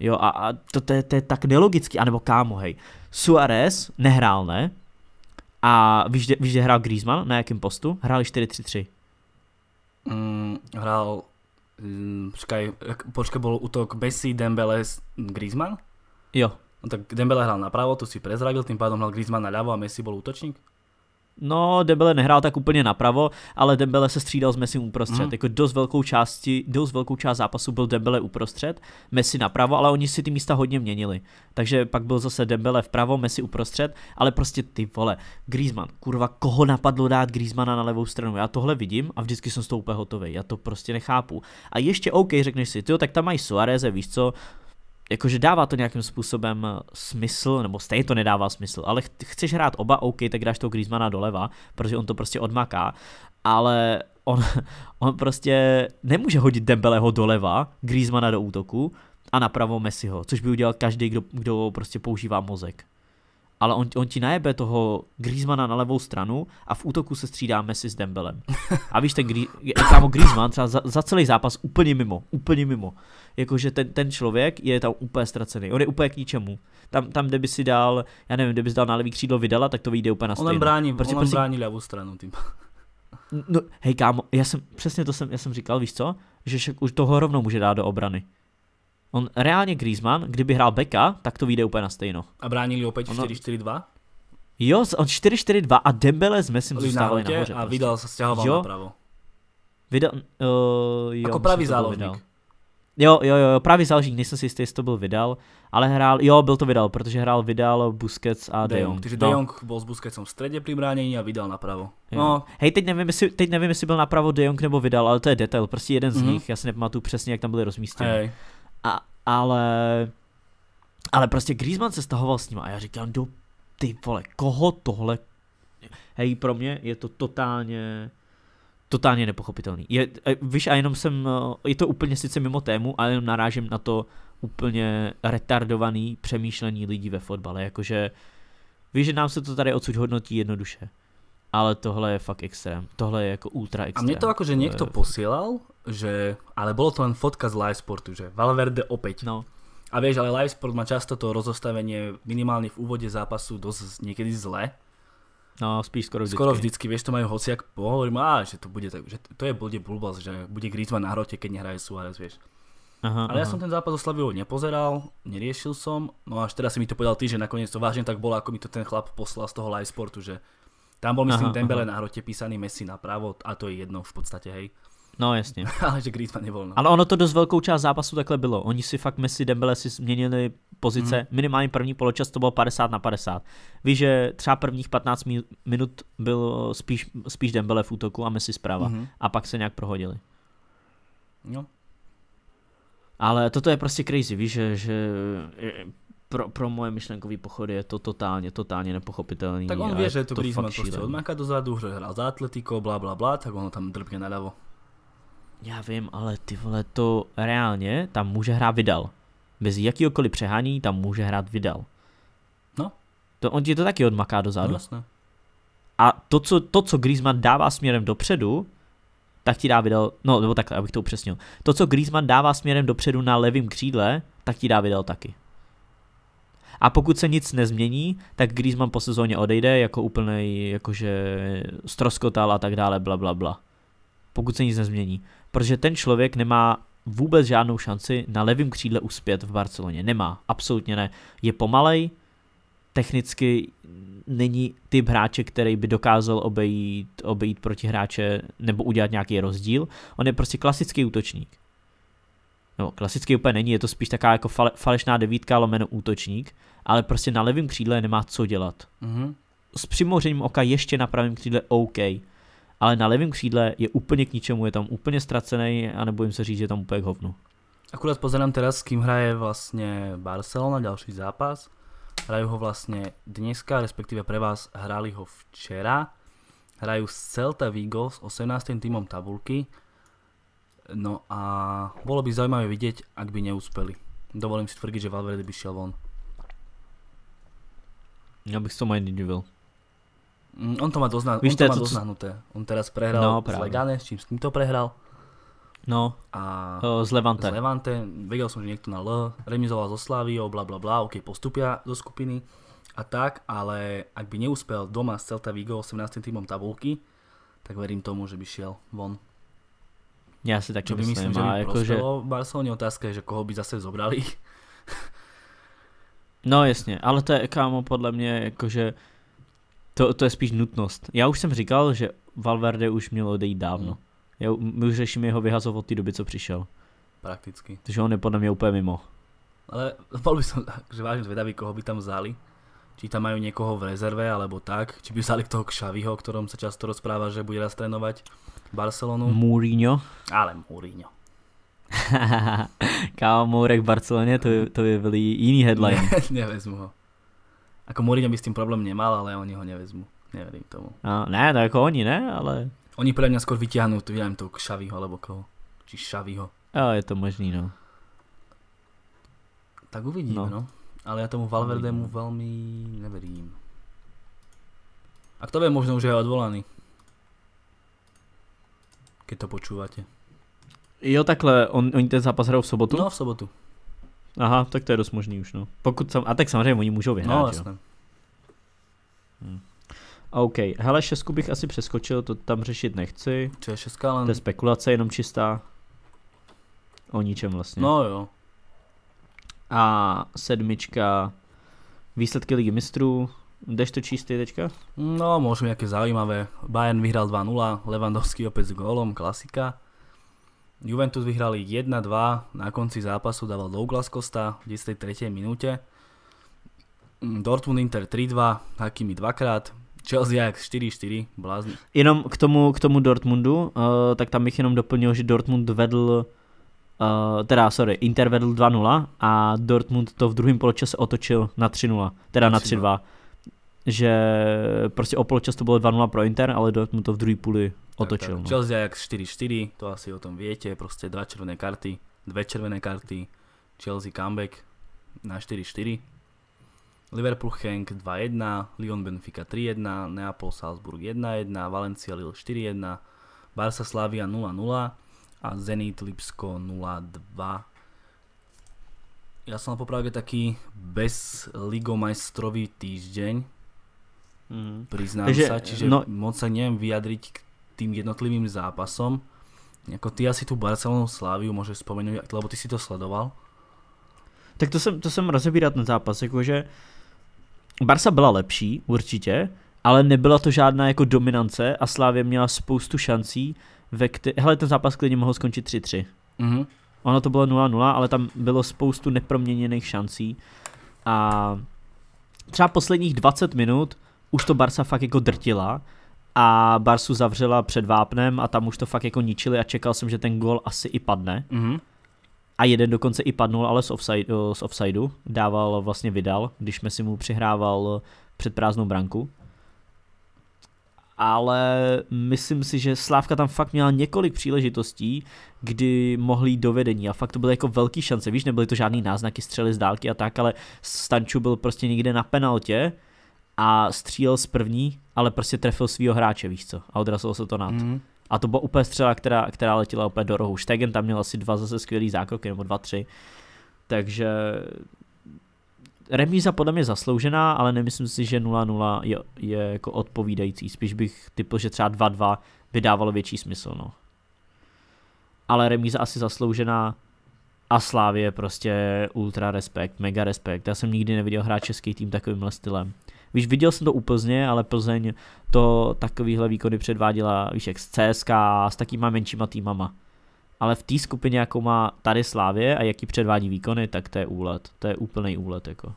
Jo, a, a to, to, to, je tak nelogický, anebo kámo, hej. Suarez nehrál, ne? A víš, víš kde hrál Griezmann? Na jakém postu? Hráli 4-3-3. Mm, hrál, mm, počkej, bol útok Bessi, Dembele, Griezmann? Jo. No tak Dembele hral napravo, to si prezradil, tým pádom hral Griezmann na ľavo a Messi bol útočník? No, Dembele nehrál tak úplně napravo, ale Dembele se střídal s Messi uprostřed. Mm. Jako dost velkou, části, dost velkou část zápasu byl Dembele uprostřed, Messi napravo, ale oni si ty místa hodně měnili. Takže pak byl zase Dembele vpravo, Messi uprostřed, ale prostě ty vole, Griezmann, kurva, koho napadlo dát Griezmana na levou stranu? Já tohle vidím a vždycky jsem s tou úplně hotový, já to prostě nechápu. A ještě OK, řekneš si, jo, tak tam mají Suareze, víš co, jakože dává to nějakým způsobem eh, smysl, nebo stejně to nedává smysl, ale ch- chceš hrát oba, OK, tak dáš toho Griezmana doleva, protože on to prostě odmaká, ale on, on prostě nemůže hodit Dembeleho doleva, Griezmana do útoku a napravo Messiho, což by udělal každý, kdo, kdo prostě používá mozek ale on, on ti najebe toho Griezmana na levou stranu a v útoku se střídá Messi s Dembelem. A víš, ten Gri- kámo Griezmann třeba za, za celý zápas úplně mimo, úplně mimo. Jakože ten, ten člověk je tam úplně ztracený, on je úplně k ničemu. Tam, tam kde by si dal, já nevím, kde by si dal na levý křídlo vydala, tak to vyjde úplně na stejno. On brání, protože on prostě... brání levou stranu tím. No, hej kámo, já jsem, přesně to jsem, já jsem říkal, víš co? Že už toho rovnou může dát do obrany. On reálně Griezmann, kdyby hrál Beka, tak to vyjde úplně na stejno. A bránili opět 4-4-2? Jo, on 4-4-2 a Dembele s Messim zůstávali nahoře. A prostě. Vidal se stěhoval jo? napravo. Vidal, uh, jo, jako pravý záložník. Jo, jo, jo, pravý záložník, nejsem si jistý, jestli to byl Vidal, ale hrál, jo, byl to Vidal, protože hrál Vidal, Busquets a De Jong. Takže De no. Jong no. byl s Busquetsem v středě při bránění a Vidal napravo. Jo. No. Hej, teď nevím, jestli, teď nevím, jestli byl napravo De Jong nebo Vidal, ale to je detail, prostě jeden z mm-hmm. nich, já si nepamatuju přesně, jak tam byly rozmístěni. Hey. A, ale, ale prostě Griezmann se stahoval s ním a já říkám, do ty vole, koho tohle, hej, pro mě je to totálně, totálně nepochopitelný. Je, e, víš, a jenom jsem, e, je to úplně sice mimo tému, ale jenom narážím na to úplně retardovaný přemýšlení lidí ve fotbale, jakože, víš, že nám se to tady odsud hodnotí jednoduše ale tohle je fakt extrém. Tohle je jako ultra extrém. A mě to jako že někdo posílal že, ale bolo to len fotka z live sportu, že Valverde opäť. No. A vieš, ale live sport má často to rozostavenie minimálne v úvode zápasu dosť niekedy zle. No, spíš skoro vždycky. Skoro vždycky, vieš, to majú hociak, pohovorím, a že to bude, tak, že to je bude blbosť, že bude Griezmann na hrote, keď nehraje Suárez, vieš. Aha, ale aha. ja som ten zápas oslavil, nepozeral, neriešil som, no až teraz si mi to povedal ty, že nakoniec to vážne tak bolo, ako mi to ten chlap poslal z toho live sportu, že tam bol myslím aha, Dembele aha. na hrote písaný Messi napravo a to je jedno v podstate, hej. No jasně. ale že Griezmann je volno. Ale ono to dost velkou část zápasu takhle bylo. Oni si fakt Messi, Dembele si změnili pozice. Mm. Minimálně první poločas to bylo 50 na 50. Víš, že třeba prvních 15 minut byl spíš, spíš Dembele v útoku a Messi zprava. Hmm. A pak se nějak prohodili. No. Ale toto je prostě crazy, víš, že, že pro, pro moje myšlenkový pochody je to totálně, totálně nepochopitelný. Tak on ví, že je to Griezmann prostě odmáka dozadu, že hrál za Atletico, bla bla bla, tak ono tam drbně naľavo. Já vím, ale ty vole, to reálně tam může hrát Vidal. Bez jakýkoliv přehání tam může hrát Vidal. No. To on ti to taky odmaká dozadu. No, jasné. A to co, to, co Griezmann dává směrem dopředu, tak ti dá Vidal, no nebo tak, abych to upřesnil. To, co Griezmann dává směrem dopředu na levém křídle, tak ti dá Vidal taky. A pokud se nic nezmění, tak Griezmann po sezóně odejde jako úplnej, jakože stroskotal a tak dále, bla, bla, bla. Pokud se nic nezmění protože ten člověk nemá vůbec žádnou šanci na levém křídle uspět v Barceloně. Nemá, absolutně ne. Je pomalej, technicky není typ hráče, který by dokázal obejít, obejít proti hráče nebo udělat nějaký rozdíl. On je prostě klasický útočník. No, klasický úplně není, je to spíš taková jako falešná devítka lomeno útočník, ale prostě na levém křídle nemá co dělat. Mm-hmm. S přimořením oka ještě na pravém křídle OK, ale na levém křídle je úplně k ničemu, je tam úplně ztracený a nebojím se říct, že je tam úplně k hovnu. Akurát pozerám teda, s kým hraje vlastně Barcelona, další zápas. Hrajú ho vlastně dneska, respektive pre vás hráli ho včera. Hrajú s Celta Vigo s 18. týmom tabulky. No a bolo by zaujímavé vidieť, ak by neúspeli. Dovolím si tvrdiť, že Valverde by šiel von. Já bych to ani nedivil. Mm, on to má, dozna- Víš, on to má to, doznahnuté. On teraz prehral no, Legane, s čím s kým to prehral. No, a o, z Levante. Z Levante, vedel som, že niekto na L, remizoval so Slaviou, bla bla bla, ok, postupia do skupiny a tak, ale ak by neúspel doma s Celta Vigo 18. týmom tabulky, tak verím tomu, že by šiel von. Já si taky Čo by myslím, myslím že by jako prospělo že... Barcelone otázka je, že koho by zase zobrali. no jasne, ale to je kámo podle mě jako, že to, to je spíš nutnost. Já už jsem říkal, že Valverde už měl odejít dávno. Hmm. Já, my už řešíme jeho vyhazov od té doby, co přišel. Prakticky. Takže on je podle mě úplně mimo. Ale bol by som, že vážne zvedavý, koho by tam vzali. Či tam majú niekoho v rezerve, alebo tak. Či by vzali toho Xaviho, o ktorom sa často rozpráva, že bude raz trénovať Barcelonu. Mourinho. Ale Mourinho. Kámo, Mourek v Barceloně, to by, to by byli jiný headline. Nevezmu ho. Ako Mourinho by s tým problém nemal, ale oni ho nevezmu. Neverím tomu. A, no, ne, no ako oni, ne, ale... Oni podľa mňa skôr vytiahnú, tu neviem, toho kšavího alebo koho. Či Xaviho. Jo, je to možný, no. Tak uvidíme, no. no. Ale ja tomu Valverdemu veľmi neverím. A kto vie, možno už je odvolaný. Keď to počúvate. Jo, takhle, on, oni ten zápas hrajú v sobotu? No, v sobotu. Aha, tak to je dost možný už, no. Pokud sam, a tak samozřejmě oni můžou vyhrát, no, Jo. Hmm. OK, hele, šestku bych asi přeskočil, to tam řešit nechci. Čo je šestka, ale... To je spekulace jenom čistá. O ničem vlastně. No jo. A sedmička, výsledky ligy mistrů, Jdeš to číst teďka? No, možná nějaké zajímavé. Bayern vyhrál 2-0, Lewandowski opět s gólom, klasika. Juventus vyhrali 1-2, na konci zápasu dával Douglas Costa v 13. minúte. Mm, Dortmund Inter 3-2, Hakimi dvakrát, Chelsea jak 4-4, blázni. Jenom k tomu, k tomu Dortmundu, uh, tak tam bych jenom doplnil, že Dortmund vedl Uh, teda, sorry, Inter vedl 2-0 a Dortmund to v druhém poločase otočil na 3-0, teda na 3-2 že prostě o poločas to bylo 2-0 pro Inter, ale Dortmund to v druhé půli otočil. Tak, tak. No. Chelsea jak 4-4, to asi o tom větě, prostě dva červené karty, dvě červené karty, Chelsea comeback na 4-4. Liverpool Henk 2-1, Lyon Benfica 3-1, Neapol Salzburg 1-1, Valencia Lille 4-1, Barca Slavia 0-0 a Zenit Lipsko 0-2. Ja som na popravde taký bez ligomajstrový týždeň, Mm. Priznám Takže, sa, čiže no, moc sa neviem vyjadriť k tým jednotlivým zápasom. Jako ty asi tu Barcelonu Sláviu môžeš spomenúť, lebo ty si to sledoval. Tak to jsem, to jsem rozebírat na zápas, jakože Barca byla lepší, určitě, ale nebyla to žádná jako dominance a Slávě měla spoustu šancí, ve kte- Hele, ten zápas klidně mohl skončit 3-3. Mm-hmm. Ono to bylo 0-0, ale tam bylo spoustu neproměněných šancí a třeba posledních 20 minut už to Barsa fakt jako drtila a Barsu zavřela před vápnem a tam už to fakt jako ničili a čekal jsem, že ten gol asi i padne. Mm-hmm. A jeden dokonce i padnul, ale z, offside, eh, z offsideu. Dával, vlastně vydal, když si mu přihrával eh, před prázdnou branku. Ale myslím si, že Slávka tam fakt měla několik příležitostí, kdy mohli jít do vedení a fakt to byly jako velký šance, víš, nebyly to žádný náznaky střely z dálky a tak, ale Stanču byl prostě někde na penaltě, a střílel z první, ale prostě trefil svého hráče, víš co, a odrazilo se to nad. Mm. A to byla úplně střela, která, která letěla úplně do rohu. Stegen tam měl asi dva zase skvělý zákroky, nebo dva, tři. Takže remíza podle mě zasloužená, ale nemyslím si, že 0-0 je, je jako odpovídající. Spíš bych typl, že třeba 2-2 by dávalo větší smysl, no. Ale remíza asi zasloužená a Slávě prostě ultra respekt, mega respekt. Já jsem nikdy neviděl hrát český tým takovým stylem. Víš, viděl jsem to u Plzně, ale Plzeň to takovýhle výkony předváděla, víš, jak z CSK, s takýma menšíma týmama. Ale v té skupině, jako má tady Slávě a jaký předvádí výkony, tak to je úlet. To je úplný úlet, jako.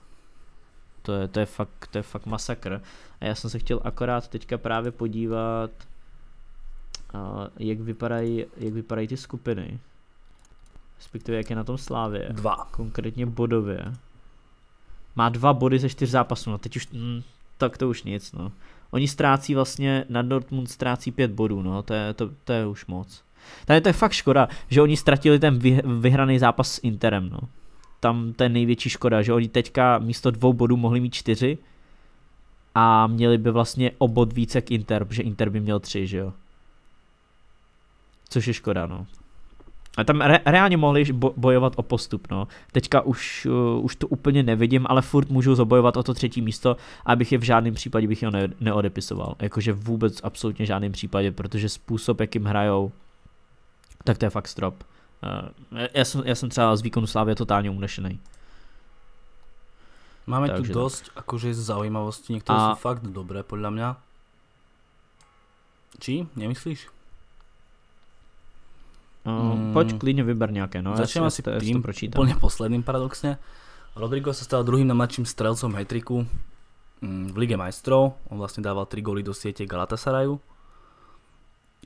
To je, to je, fakt, to je fakt masakr. A já jsem se chtěl akorát teďka právě podívat, uh, jak vypadají, jak vypadají ty skupiny. Respektive, jak je na tom Slávě. Dva. Konkrétně bodově má dva body ze čtyř zápasů, no teď už, mm, tak to už nic, no. Oni ztrácí vlastně, na Dortmund ztrácí pět bodů, no, to je, to, to je už moc. Tady to je fakt škoda, že oni ztratili ten vy, vyhraný zápas s Interem, no. Tam to je největší škoda, že oni teďka místo dvou bodů mohli mít čtyři a měli by vlastně o bod více k Inter, protože Inter by měl tři, že jo. Což je škoda, no. A tam re, reálně mohli bojovat o postup, no. Teďka už, uh, už to úplně nevidím, ale furt můžu zobojovat o to třetí místo, abych je v žádném případě bych je ne, neodepisoval. Jakože vůbec absolutně žádným případě, protože způsob, jakým hrajou, tak to je fakt strop. Uh, já, jsem, já jsem třeba z výkonu Slávy totálně unešený. Máme Takže tu dost, jakože akože zaujímavosti, některé a... jsou fakt dobré podle mě. Či? Nemyslíš? No, mm. Poď klidně vyber nějaké, no. Začneme asi to, tým, to úplně posledným paradoxně. Rodrigo se stal druhým najmladším strelcom hetriku mm, v Lige majstrov. On vlastne dával 3 góly do siete Galatasaraju,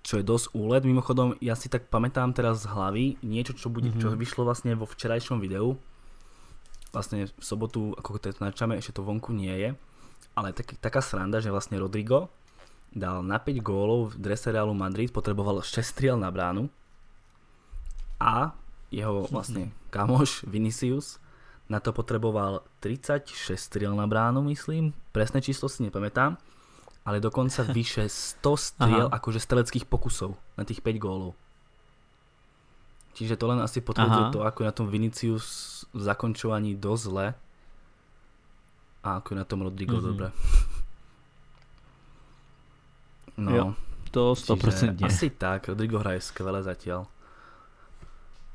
čo je dosť úlet. Mimochodom, ja si tak pamätám teraz z hlavy niečo, čo, bude, mm-hmm. čo mhm. vyšlo vlastne vo včerajšom videu. Vlastne v sobotu, ako to načame, ešte to vonku nie je. Ale tak, taká sranda, že vlastne Rodrigo dal na 5 gólov v drese Realu Madrid, potreboval 6 striel na bránu a jeho vlastne kamoš Vinicius na to potreboval 36 striel na bránu, myslím. Presné číslo si nepamätám, ale dokonca vyše 100 striel jakože akože streleckých pokusov na tých 5 gólov. Čiže to len asi potvrdil to, ako je na tom Vinicius v zakončovaní dosť zle a ako je na tom Rodrigo mm-hmm. dobre. No, jo, to 100%. asi tak, Rodrigo hraje skvele zatiaľ.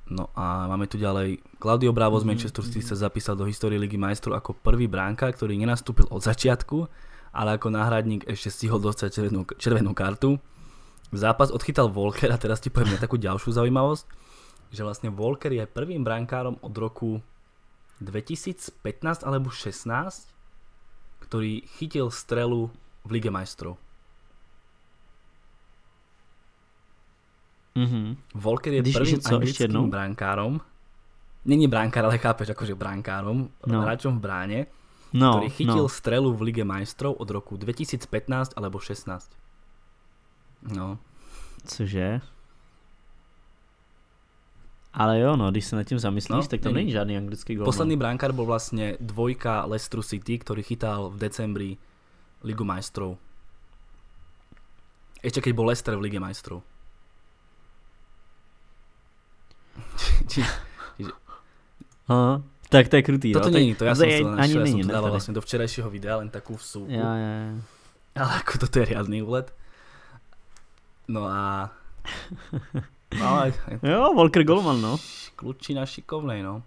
No a máme tu ďalej Claudio Bravo z Manchester City sa zapísal do histórie Ligy majstrov ako prvý bránka, ktorý nenastúpil od začiatku, ale ako náhradník ešte stihol dostať červenú, červenú kartu. Zápas odchytal Volker a teraz ti poviem takú ďalšiu zaujímavosť, že vlastne Volker je prvým brankárom od roku 2015 alebo 16, ktorý chytil strelu v Lige majstrov. Mm-hmm. Volker je Když prvým co, anglickým brankárom. Není brankár, ale chápeš, akože brankárom, no. hráčom v bráne, no, ktorý chytil no. strelu v Lige majstrov od roku 2015 alebo 16. No. Cože? Ale jo, no, když se nad tím zamyslíš, no, tak tam není. není žádný anglický gol. Poslední no. brankár byl vlastně dvojka Leicester City, který chytal v decembri Ligu majstrov. Ještě keď byl Leicester v Lige majstrov. Aha. Tak to je krutý, Toto no. není to, já to jsem to našel, já jsem to dával vlastně do včerejšího videa, len takovou vsouku. Já, já, já. Ale jako toto je riadný úlet. No a... ale, jo, Volker Goldman, no. Klučina šikovnej, no.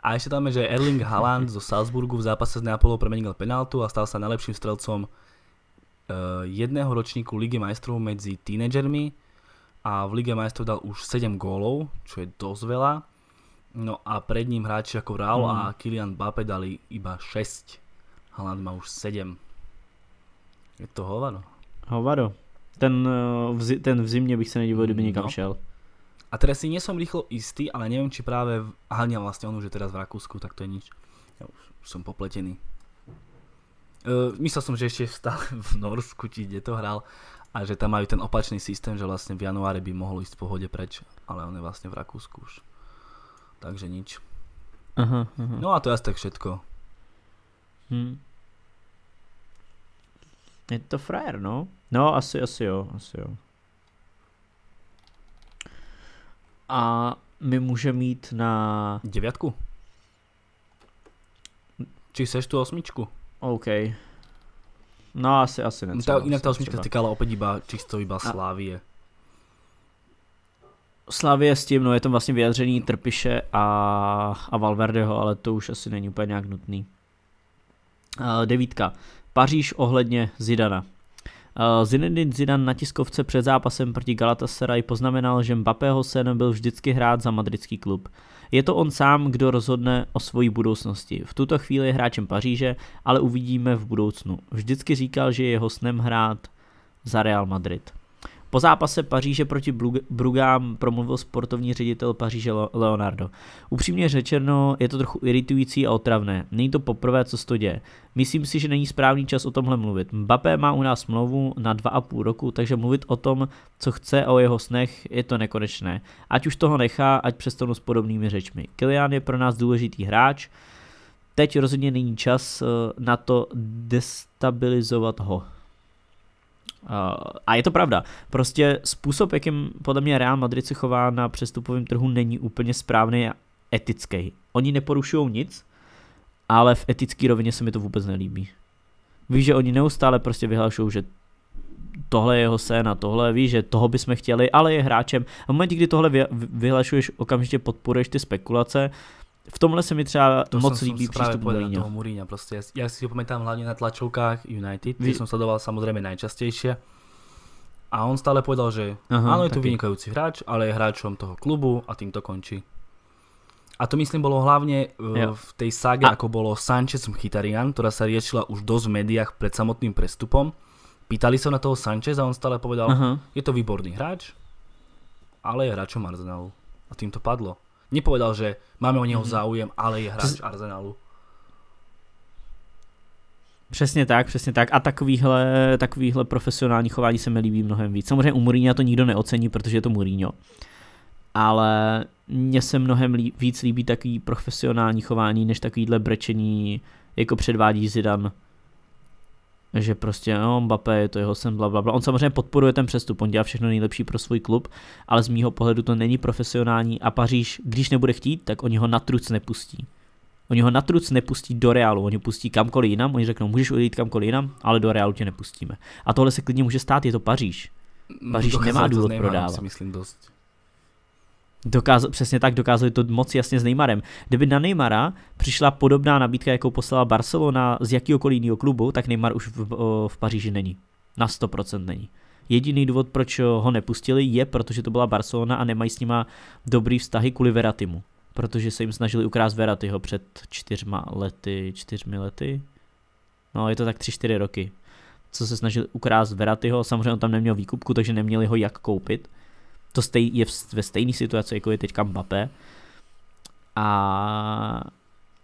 A ještě tam je, že Erling Haaland zo Salzburgu v zápase s Neapolou premenil penaltu a stal se nejlepším strelcom uh, jedného ročníku Ligy majstrov medzi teenagermi a v Lige majstrov dal už 7 gólov, čo je dosť veľa. No a pred ním hráči ako Raul mm. a hmm. Kylian Mbappé dali iba 6. Haaland má už 7. Je to hovado. Hovado. Ten, eh, ten v zimne bych sa nedivol, kdyby nikam hmm, no. šel. A teraz si nie som rýchlo istý, ale neviem, či práve... V... Aha, vlastne on už je teraz v Rakúsku, tak to je nič. Ja už, už som popletený. Uh, myslel som, že ešte stále v Norsku, či kde to hral, a že tam majú ten opačný systém, že vlastne v januári by mohlo ísť v pohode preč, ale on je vlastne v Rakúsku už. Takže nič. Aha, aha. No a to je asi tak všetko. Hmm. Je to frajer, no? No, asi, asi jo, asi jo. A my můžeme mít na... Devětku? Či seš tu osmičku? OK. No, asi, asi ne. Ta, jinak ta osmička tykala opět iba, čisto iba Slávie. Slávie s tím, no je tam vlastně vyjadření Trpiše a, a Valverdeho, ale to už asi není úplně nějak nutný. Uh, devítka. Paříž ohledně Zidana. Uh, Zinedine Zidane na tiskovce před zápasem proti Galatasaray poznamenal, že Mbappého sen byl vždycky hrát za madridský klub. Je to on sám, kdo rozhodne o svoji budoucnosti. V tuto chvíli je hráčem Paříže, ale uvidíme v budoucnu. Vždycky říkal, že je jeho snem hrát za Real Madrid. Po zápase Paříže proti Brugám promluvil sportovní ředitel Paříže Leonardo. Upřímně řečeno, je to trochu iritující a otravné. Není to poprvé, co se to děje. Myslím si, že není správný čas o tomhle mluvit. Mbappé má u nás smlouvu na dva a půl roku, takže mluvit o tom, co chce a o jeho snech, je to nekonečné. Ať už toho nechá, ať přestanu s podobnými řečmi. Kylian je pro nás důležitý hráč, teď rozhodně není čas eh, na to destabilizovat ho a je to pravda. Prostě způsob, jakým podle mě Real Madrid se chová na přestupovém trhu, není úplně správný a etický. Oni neporušují nic, ale v etické rovině se mi to vůbec nelíbí. Víš, že oni neustále prostě vyhlašují, že tohle je jeho sen a tohle víš, že toho bychom chtěli, ale je hráčem. A v momentě, kdy tohle vyhlašuješ, okamžitě podporuješ ty spekulace, v tomhle se mi třeba to moc jsem, líbí jsem přístup Mourinho. toho Mourinho. Prostě já si ho pamätám hlavně na tlačovkách United, Vy... jsem sledoval samozřejmě nejčastěji. A on stále povedal, že Aha, áno, je to vynikajúci hráč, ale je hráčom toho klubu a tým to končí. A to myslím bolo hlavne uh, v tej ságe, a... ako bolo Sanchez Mchitarian, ktorá sa riešila už dosť v médiách pred samotným prestupom. Pýtali sa na toho Sanchez a on stále povedal, Aha. je to výborný hráč, ale je hráčom Arsenalu. A tým to padlo. Nepovedal, že máme o neho mhm. záujem, ale je hráč Arsenalu. Přesně tak, přesně tak. A takovýhle, takovýhle profesionální chování se mi líbí mnohem víc. Samozřejmě u Mourinho to nikdo neocení, protože je to Mourinho. Ale mně se mnohem líb, víc líbí takový profesionální chování, než takovýhle brečení, jako předvádí Zidane že prostě no, Mbappé je to jeho sen, bla, bla, bla. On samozřejmě podporuje ten přestup, on dělá všechno nejlepší pro svůj klub, ale z mýho pohledu to není profesionální a Paříž, když nebude chtít, tak oni ho na truc nepustí. Oni ho na truc nepustí do Realu, oni pustí kamkoliv jinam, oni řeknou, můžeš odejít kamkoliv jinam, ale do Realu tě nepustíme. A tohle se klidně může stát, je to Paříž. Paříž no, nemá důvod prodávat. Si myslím dost. Dokázal, přesně tak, dokázali to moc jasně s Neymarem. Kdyby na Neymara přišla podobná nabídka, jakou poslala Barcelona z jakýhokoliv jiného klubu, tak Neymar už v, v Paříži není. Na 100% není. Jediný důvod, proč ho nepustili, je, protože to byla Barcelona a nemají s nima dobrý vztahy kvůli Veratimu. Protože se jim snažili ukrást Veratyho před čtyřma lety, čtyřmi lety? No, je to tak tři, čtyři roky. Co se snažili ukrást Veratyho, samozřejmě on tam neměl výkupku, takže neměli ho jak koupit to stej, je v, ve stejné situaci, jako je teďka Mbappé. A,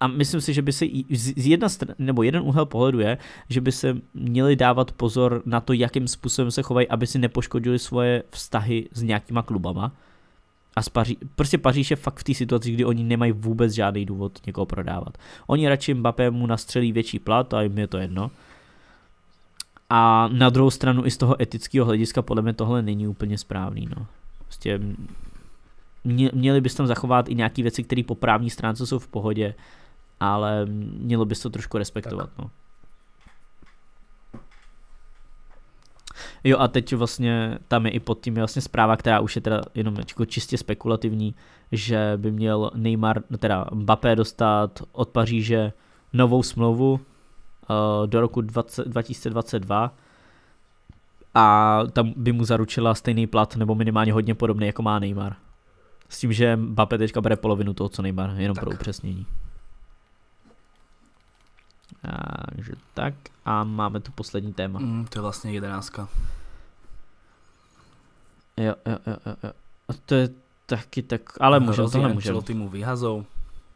a myslím si, že by se z jedna str- nebo jeden úhel pohledu je, že by se měli dávat pozor na to, jakým způsobem se chovají, aby si nepoškodili svoje vztahy s nějakýma klubama. A z Paří- prostě Paříž je fakt v té situaci, kdy oni nemají vůbec žádný důvod někoho prodávat. Oni radši Mbappé mu nastřelí větší plat a jim je to jedno. A na druhou stranu i z toho etického hlediska podle mě tohle není úplně správný. No. Prostě mě, měli bys tam zachovat i nějaké věci, které po právní stránce jsou v pohodě, ale mělo bys to trošku respektovat. Tak. No. Jo a teď vlastně tam je i pod tím je vlastně zpráva, která už je teda jenom jako čistě spekulativní, že by měl Neymar, teda Mbappé dostat od Paříže novou smlouvu uh, do roku 20, 2022 a tam by mu zaručila stejný plat nebo minimálně hodně podobný, jako má Neymar. S tím, že Mbappé teďka bere polovinu toho, co Neymar, jenom tak. pro upřesnění. Takže tak a máme tu poslední téma. Mm, to je vlastně jedenáctka. Jo, jo, jo, jo. A to je taky tak, ale to nemůžeme. můžou. ty mu vyhazou.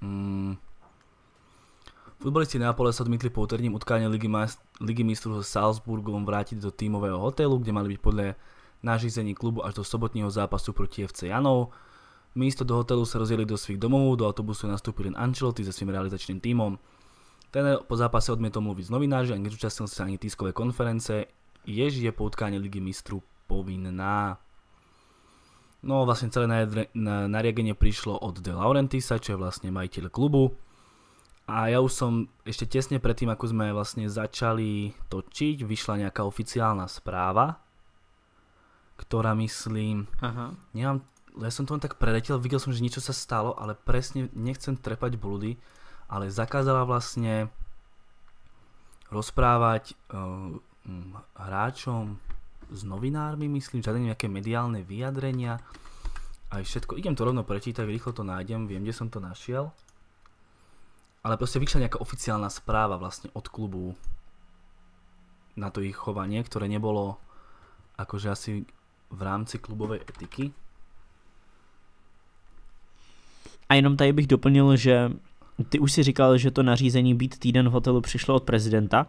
Mm, Futbalisti Neapole sa odmítli po úterním utkání Ligy, majst- Ligy mistrov s Salzburgom vrátiť do tímového hotelu, kde mali byť podľa nařízení klubu až do sobotního zápasu proti FC Janov. Místo do hotelu sa rozjeli do svých domov, do autobusu nastoupil Ancelotti se svým realizačným týmom. Ten po zápase odmietol mluviť s novináři a nezúčastnil sa ani tiskové konference, jež je po utkání Ligy mistrů povinná. No vlastne celé nariagenie prišlo od De Laurentisa, čo je vlastne majiteľ klubu. A ja už som ešte tesne predtým, ako sme vlastne začali točiť, vyšla nejaká oficiálna správa, ktorá myslím, Aha. nemám, ja som to len tak preletel, videl som, že niečo sa stalo, ale presne nechcem trepať bludy, ale zakázala vlastne rozprávať uh, hráčom s novinármi, myslím, žiadne nejaké mediálne vyjadrenia, aj všetko. Idem to rovno prečítať, rýchlo to nájdem, viem, kde som to našiel ale proste vyšla nejaká oficiálna správa vlastne od klubu na to ich chovanie, ktoré nebolo akože asi v rámci klubové etiky. A jenom tady bych doplnil, že ty už si říkal, že to nařízení být týden v hotelu přišlo od prezidenta,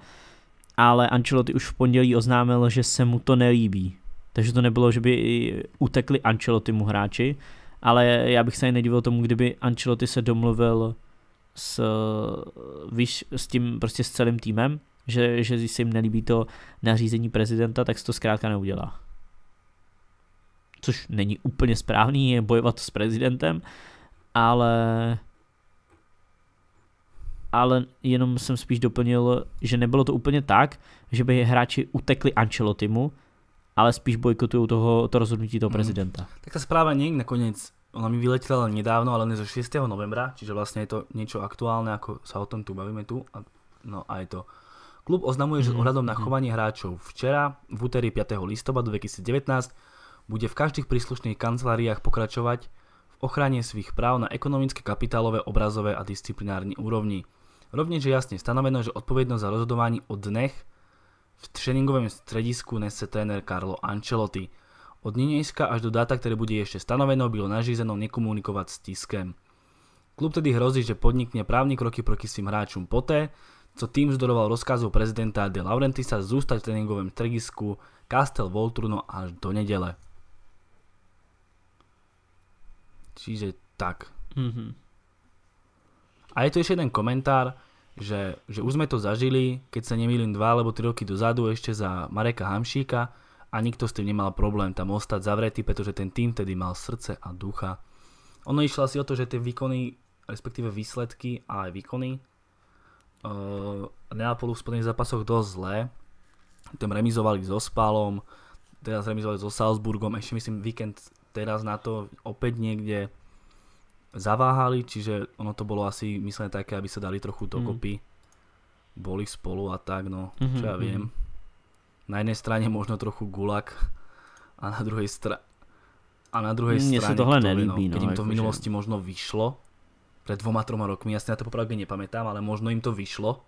ale Ancelotti už v pondělí oznámil, že se mu to nelíbí. Takže to nebylo, že by utekli mu hráči, ale já bych se nedivil tomu, kdyby Ancelotti se domluvil s, víš, s tím prostě s celým týmem, že, že se jim nelíbí to nařízení prezidenta, tak se to zkrátka neudělá. Což není úplně správný, je bojovat s prezidentem, ale ale jenom jsem spíš doplnil, že nebylo to úplně tak, že by hráči utekli Ancelotimu, ale spíš bojkotují toho, to rozhodnutí toho hmm. prezidenta. Hmm. Tak ta zpráva není nakonec ona mi vyletela nedávno, ale len zo 6. novembra, čiže vlastne je to niečo aktuálne, ako sa o tom tu bavíme tu. A, no a je to. Klub oznamuje, že mhm. ohľadom na chovanie hráčov včera, v úterý 5. listopadu 2019, bude v každých príslušných kanceláriách pokračovať v ochrane svých práv na ekonomické, kapitálové, obrazové a disciplinární úrovni. Rovněž je jasne stanoveno, že odpovědnost za rozhodování o dnech v tréningovém středisku nese trenér Carlo Ancelotti. Od nynejska až do dáta, ktoré bude ešte stanoveno, bylo nařízeno nekomunikovať s tiskem. Klub tedy hrozí, že podnikne právní kroky proti svým hráčům poté, co tým zdoroval rozkazu prezidenta De Laurentisa zůstat v tréningovém stredisku Castel Volturno až do nedele. Čiže tak. Mm -hmm. A je to ešte jeden komentár, že, že už sme to zažili, keď sa nemýlim dva alebo tri roky dozadu ešte za Mareka Hamšíka, a nikto s tým nemal problém tam ostať zavretý, pretože ten tým tedy mal srdce a ducha. Ono išlo asi o to, že tie výkony, respektíve výsledky a aj výkony uh, Neapolu v spodných zápasoch dosť zlé. Tam remizovali so Spalom, teraz remizovali so Salzburgom, ešte myslím víkend teraz na to opäť niekde zaváhali, čiže ono to bolo asi myslené také, aby sa dali trochu dokopy. Mm. Boli spolu a tak, no, mm-hmm, čo mhm, ja viem. Mm-hmm na jedné straně možno trochu gulak a na druhé straně a na druhé straně se tohle to nelíbí, no, no, jim to v minulosti že... možno vyšlo, před dvoma, troma rokmi, já si na to popravdě nepamětám, ale možno jim to vyšlo,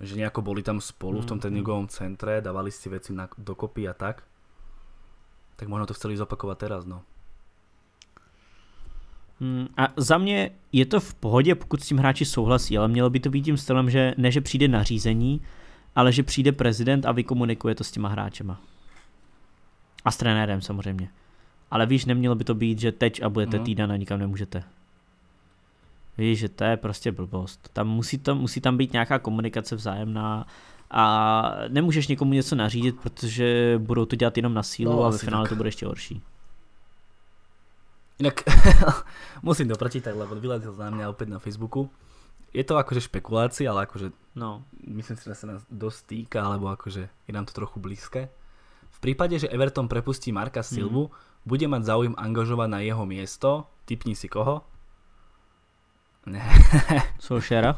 že nejako boli tam spolu mm. v tom mhm. tréningovom centre, dávali si věci na, dokopy a tak, tak možno to chceli zopakovat teraz, no. Hmm, a za mě je to v pohodě, pokud s tím hráči souhlasí, ale mělo by to být tím stylem, že ne, že přijde nařízení, ale že přijde prezident a vykomunikuje to s těma hráčema. A s trenérem samozřejmě. Ale víš, nemělo by to být, že teď a budete mm. týden a nikam nemůžete. Víš, že to je prostě blbost. Tam musí, to, musí tam být nějaká komunikace vzájemná a nemůžeš někomu něco nařídit, protože budou to dělat jenom na sílu no, a ve finále tak. to bude ještě horší. Jinak musím to prečítať, lebo vyletel na mňa opäť na Facebooku je to akože špekulácia, ale akože no. myslím si, že sa nás dosť týka, alebo akože je nám to trochu blízke. V prípade, že Everton prepustí Marka mhm. Silvu, mm. bude mať záujem angažovať na jeho miesto. Typni si koho? Ne. Solšera?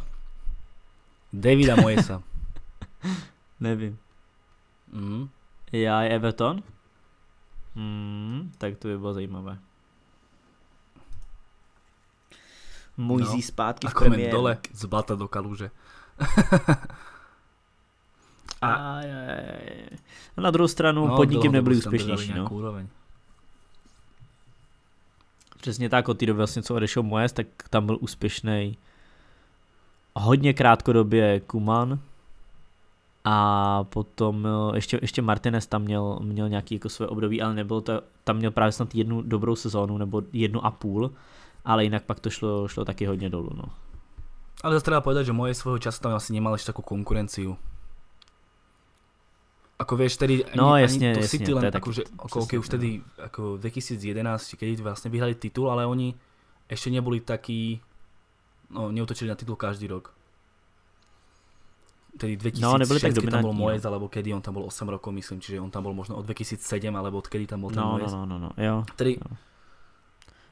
Davida Moesa. Nevím. Mm. Já je Everton? Mm, tak to by bylo zajímavé. Mojzí no, zpátky a v premiéru. dole z blata do kaluže. a, a na druhou stranu no, pod nebyli prostě úspěšnější. No. Úroveň. Přesně tak, od té doby vlastně, co odešel Moes, tak tam byl úspěšný hodně krátkodobě Kuman a potom eh, ještě, ještě Martinez tam měl, měl nějaký jako své období, ale nebylo to, tam měl právě snad jednu dobrou sezónu nebo jednu a půl ale jinak pak to šlo, šlo taky hodně dolů. No. Ale zase treba povedať, že moje svojho času tam asi nemali ešte konkurenci. konkurenciu. Ako vieš, tedy ani, no, jasne, ani to jasne, City len to akože, okolo, už tedy no. ako 2011, keď vlastne vyhrali titul, ale oni ešte neboli takí, no neutočili na titul každý rok. Tedy 2006, no, tak keď tam bol Moez, no. alebo kedy on tam bol 8 rokov, myslím, čiže on tam bol možno od 2007, alebo odkedy tam bol ten no, Moez. No, no, no, no, jo. Tedy, jo.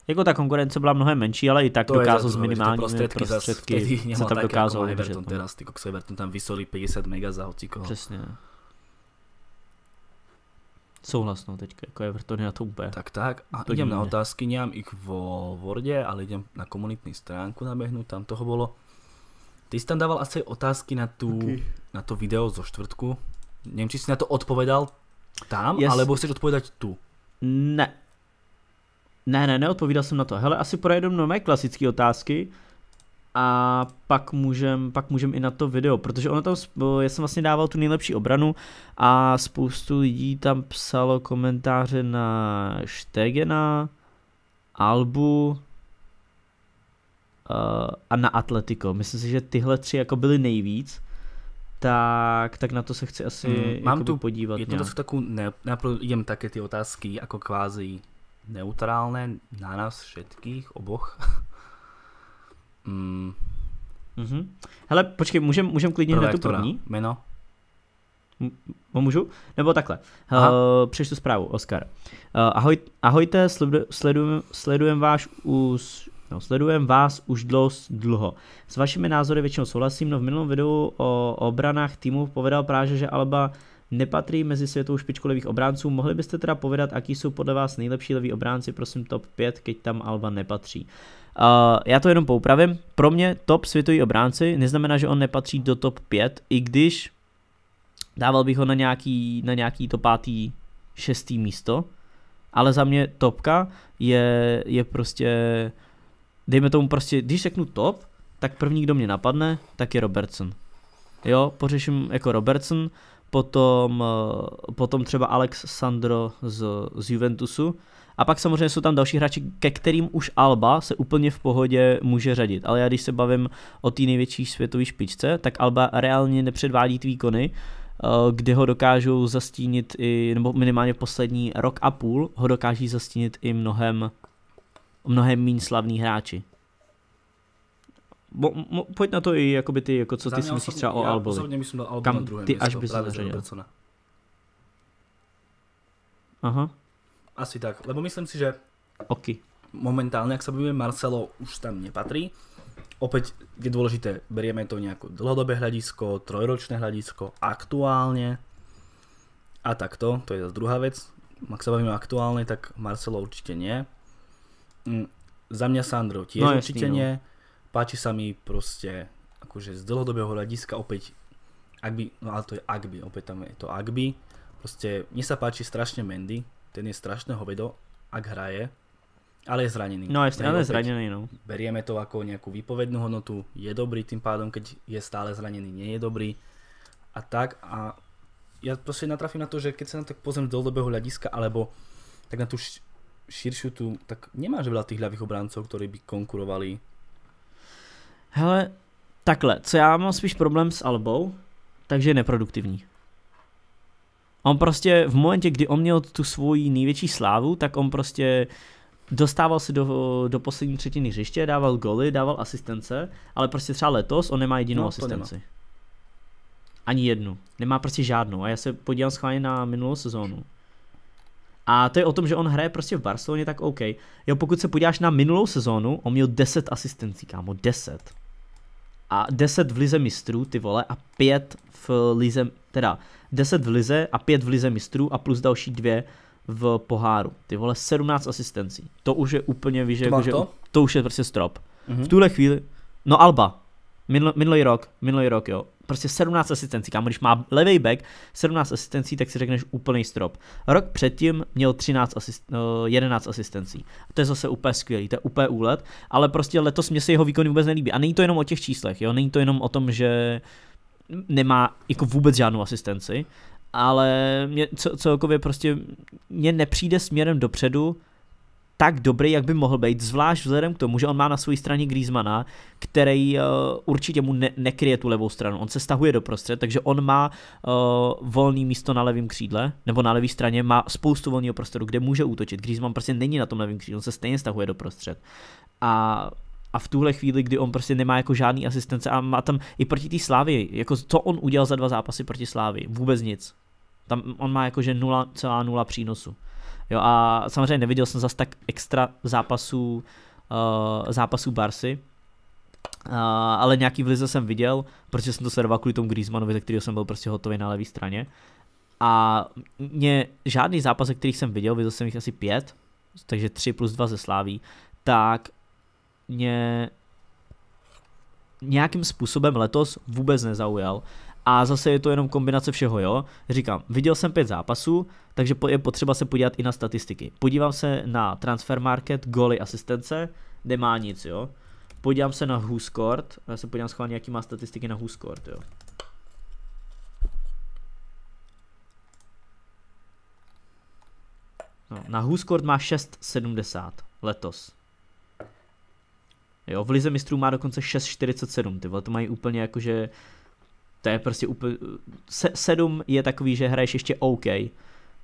Jako ta konkurence byla mnohem menší, ale i tak to dokázal s minimálními prostředky, prostředky se tam jako dokázal jako Everton no. teraz, ty kokso Everton tam vysolí 50 mega za hocikoho. Přesně. Souhlasnou teďka, jako Everton je na to úplně. Tak tak, a Plníme. idem na otázky, nemám ich v Worde, ale idem na komunitní stránku nabehnout, tam toho bylo. Ty jsi tam dával asi otázky na, tu, okay. na to video zo čtvrtku. Nevím, či jsi na to odpovedal tam, yes. alebo chceš odpovědať tu. Ne, ne, ne, neodpovídal jsem na to. Hele, asi projedu na mé klasické otázky a pak můžem, pak můžem i na to video, protože ono tam, já jsem vlastně dával tu nejlepší obranu a spoustu lidí tam psalo komentáře na Štegena, Albu eh, a na Atletico. Myslím si, že tyhle tři jako byly nejvíc tak, tak na to se chci asi mm, mám tu podívat. Je to takovou, ne, napravo idem také ty otázky jako kvázi neutrálne na nás všetkých, oboch. mm. Mm-hmm. Hele, počkej, můžem, můžem klidně hned tu první? Jméno? Můžu? Nebo takhle. Uh, přečtu zprávu, Oskar. Uh, ahoj, ahojte, sledujem sledujem, váš ús, No, sledujem vás už dost dlouho. S vašimi názory většinou souhlasím, no v minulém videu o obranách týmu povedal právě, že Alba nepatří mezi světovou špičku levých obránců. Mohli byste teda povedat, aký jsou podle vás nejlepší leví obránci, prosím top 5, keď tam Alba nepatří. Uh, já to jenom poupravím. Pro mě top světový obránci neznamená, že on nepatří do top 5, i když dával bych ho na nějaký, na nějaký to pátý, šestý místo. Ale za mě topka je, je prostě, dejme tomu prostě, když řeknu top, tak první, kdo mě napadne, tak je Robertson. Jo, pořeším jako Robertson, potom, eh, potom třeba Alex Sandro z, z Juventusu. A pak samozřejmě jsou tam další hráči, ke kterým už Alba se úplně v pohodě může řadit. Ale já když se bavím o té největší světové špičce, tak Alba reálně nepředvádí ty výkony, eh, kde ho dokážou zastínit i, nebo minimálně poslední rok a půl, ho dokáží zastínit i mnohem, mnohem méně slavní hráči. Bo, mo, pojď na to i jakoby ty, jako co Za ty si myslíš třeba o Albovi. Já myslím na Albu Kam na druhém ty až bys zařadil. Aha. Asi tak, lebo myslím si, že okay. momentálně, jak se bavíme, Marcelo už tam nepatří. Opět je důležité, berieme to nejako dlhodobé hledisko, trojročné hledisko, aktuálně. a takto, to je zase druhá vec. Ak se bavíme aktuálně, tak Marcelo určitě nie. Mm, za mě Sandro tiež no, určitě ne. no. Páči sa mi proste, akože z dlhodobého hľadiska opäť, ak by, no ale to je ak by, opäť tam je to ak by, proste mne sa páči strašne Mendy, ten je strašné hovedo, ak hraje, ale je zranený. No je, ale je zranený, no. Berieme to ako nejakú výpovednú hodnotu, je dobrý tým pádom, keď je stále zranený, nie je dobrý a tak a ja proste natrafím na to, že keď sa na to pozriem do dlhodobého hľadiska, alebo tak na tú širšiu tu, tak nemáš veľa tých ľavých obráncov, ktorí by konkurovali Hele, takhle, co já mám spíš problém s Albou, takže je neproduktivní. On prostě v momentě, kdy on měl tu svoji největší slávu, tak on prostě dostával se do, do poslední třetiny hřiště, dával goly, dával asistence, ale prostě třeba letos on nemá jedinou no, asistenci. Nemá. Ani jednu. Nemá prostě žádnou. A já se podívám schválně na minulou sezónu. A to je o tom, že on hraje prostě v Barceloně, tak OK. Jo, pokud se podíváš na minulou sezónu, on měl 10 asistencí, kámo, 10 a 10 v lize mistrů, ty vole, a 5 v lize, teda 10 v lize a 5 v lize mistrů a plus další dvě v poháru. Ty vole, 17 asistencí. To už je úplně, víš, jako, že to? už je prostě strop. Mm-hmm. V mhm. tuhle chvíli, no Alba, minulý rok, minulý rok, jo prostě 17 asistencí, kámo, když má levý back 17 asistencí, tak si řekneš úplný strop. Rok předtím měl 13 asist, 11 no, asistencí. To je zase úplně skvělý, to je úplně úlet, ale prostě letos mě se jeho výkony vůbec nelíbí. A není to jenom o těch číslech, jo, není to jenom o tom, že nemá jako vůbec žádnou asistenci, ale mě, celkově prostě mě nepřijde směrem dopředu tak dobrý, jak by mohl být, zvlášť vzhledem k tomu, že on má na své straně Griezmana, který uh, určitě mu ne- nekryje tu levou stranu. On se stahuje do prostřed, takže on má uh, volný místo na levém křídle, nebo na levé straně má spoustu volného prostoru, kde může útočit. Griezmann prostě není na tom levém křídle, on se stejně stahuje do prostřed. A a v tuhle chvíli, kdy on prostě nemá jako žádný asistence a má tam i proti té Slávy, jako co on udělal za dva zápasy proti Slávy, vůbec nic. Tam on má jakože 0,0 přínosu. Jo, a samozřejmě neviděl jsem zase tak extra zápasů, uh, zápasů Barsy, Uh, ale nějaký v lize jsem viděl, protože jsem to sledoval kvůli tomu Griezmannovi, ze kterého jsem byl prostě hotový na levé straně. A mě žádný zápas, ze kterých jsem viděl, viděl jsem jich asi pět, takže tři plus dva ze Sláví, tak mě nějakým způsobem letos vůbec nezaujal. A zase je to jenom kombinace všeho, jo. Říkám, viděl jsem pět zápasů, takže je potřeba se podívat i na statistiky. Podívám se na transfer market, goly, asistence, nemá nic, jo. Podívám se na Huskort, já se podívám schválně, jaký má statistiky na Huskort, jo. No, na Huskort má 6,70 letos. Jo, v Lize mistrů má dokonce 6,47, ty vole, to mají úplně jakože to je prostě úplně... Se, sedm je takový, že hraješ ještě OK,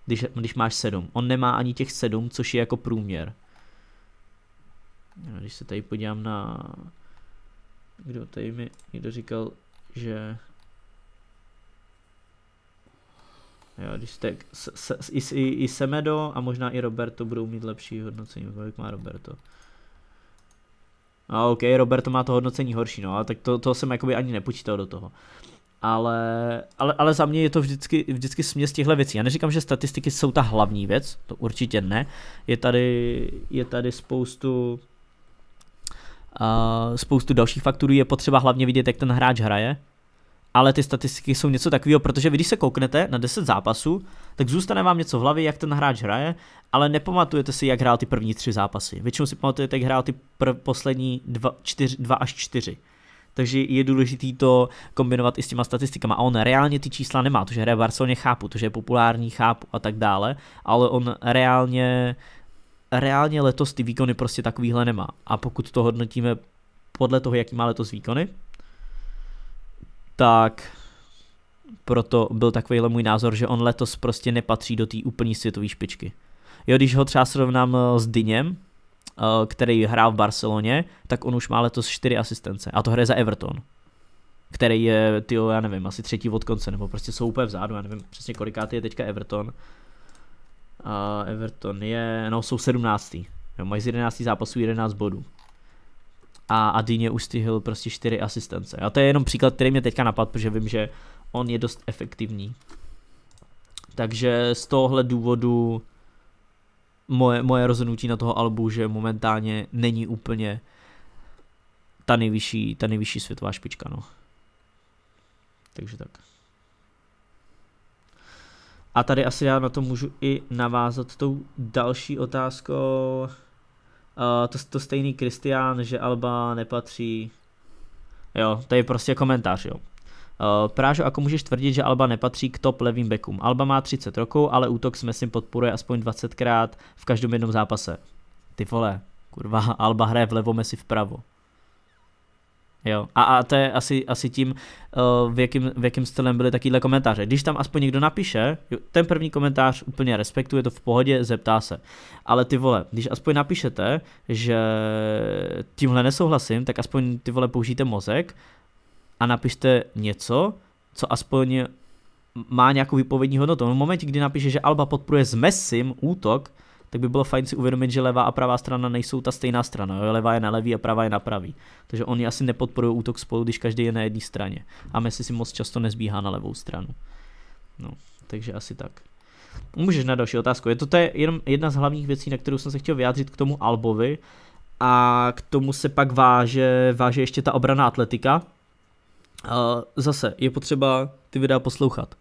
když, když máš sedm. On nemá ani těch sedm, což je jako průměr. Když se tady podívám na... Kdo tady mi někdo říkal, že... Jo, když jste, s, s, i, i, i Semedo a možná i Roberto budou mít lepší hodnocení, kolik má Roberto. A OK, Roberto má to hodnocení horší, no, ale tak to, to jsem jakoby ani nepočítal do toho ale, ale, ale za mě je to vždycky, vždycky směs těchto věcí. Já neříkám, že statistiky jsou ta hlavní věc, to určitě ne. Je tady, je tady spoustu uh, spoustu dalších faktorů, je potřeba hlavně vidět, jak ten hráč hraje, ale ty statistiky jsou něco takového, protože vy když se kouknete na 10 zápasů, tak zůstane vám něco v hlavě, jak ten hráč hraje, ale nepamatujete si, jak hrál ty první tři zápasy. Většinou si pamatujete, jak hrál ty pr- poslední dva, dva až čtyři takže je důležité to kombinovat i s těma statistikama. A on reálně ty čísla nemá, to, že hraje v Barceloně, chápu, to, že je populární, chápu a tak dále, ale on reálně reálně letos ty výkony prostě takovýhle nemá. A pokud to hodnotíme podle toho, jaký má letos výkony, tak proto byl takovýhle můj názor, že on letos prostě nepatří do té úplní světové špičky. Jo, když ho třeba srovnám eh, s Dyněm, Eh, který hrál v Barceloně, tak on už má letos 4 asistence. A to hraje za Everton který je, ty já nevím, asi třetí od konce, nebo prostě jsou úplně vzadu, já nevím přesně kolikátý je teďka Everton. A Everton je, no jsou sedmnáctý, Jo, mají z jedenáctý zápasů 11 bodů. A Adině už stihl prostě čtyři asistence. A to je jenom příklad, který mě teďka napadl, protože vím, že on je dost efektivní. Takže z tohohle důvodu moje, moje rozhodnutí na toho albu, že momentálně není úplně ta nejvyšší, ta nejvyšší světová špička, no. Takže tak. A tady asi já na to můžu i navázat tou další otázkou. Uh, to, to stejný Kristián, že Alba nepatří. Jo, to je prostě komentář, jo. Eh, Prážo, ako můžeš tvrdit, že Alba nepatří k top levým bekům? Alba má 30 rokov, ale útok s Messim podporuje aspoň 20krát v každém jednom zápase. Ty vole, kurva, Alba hraje vlevo, Messi vpravo. Jo. A, a to je asi, asi tím, eh, v, jakým, v jakým stylem byly takovýhle komentáře. Když tam aspoň někdo napíše, ten první komentář úplně respektuje, to v pohodě, zeptá se. Ale ty vole, když aspoň napíšete, že tímhle nesouhlasím, tak aspoň ty vole použijte mozek a napište něco, co aspoň má nějakou výpovědní hodnotu. No, v momentě, kdy napíše, že Alba podporuje s Messim útok, tak by bylo fajn si uvědomit, že levá a pravá strana nejsou ta stejná strana. Jo? Levá je na levý a pravá je na pravý. Takže oni asi nepodporují útok spolu, když každý je na jedné straně. A Messi si moc často nezbíhá na levou stranu. No, takže asi tak. Můžeš na další otázku. Je to, to je jenom jedna z hlavních věcí, na kterou jsem se chtěl vyjádřit k tomu Albovi. A k tomu se pak váže, váže ještě ta obraná atletika, a zase je potřeba ty videa poslouchat.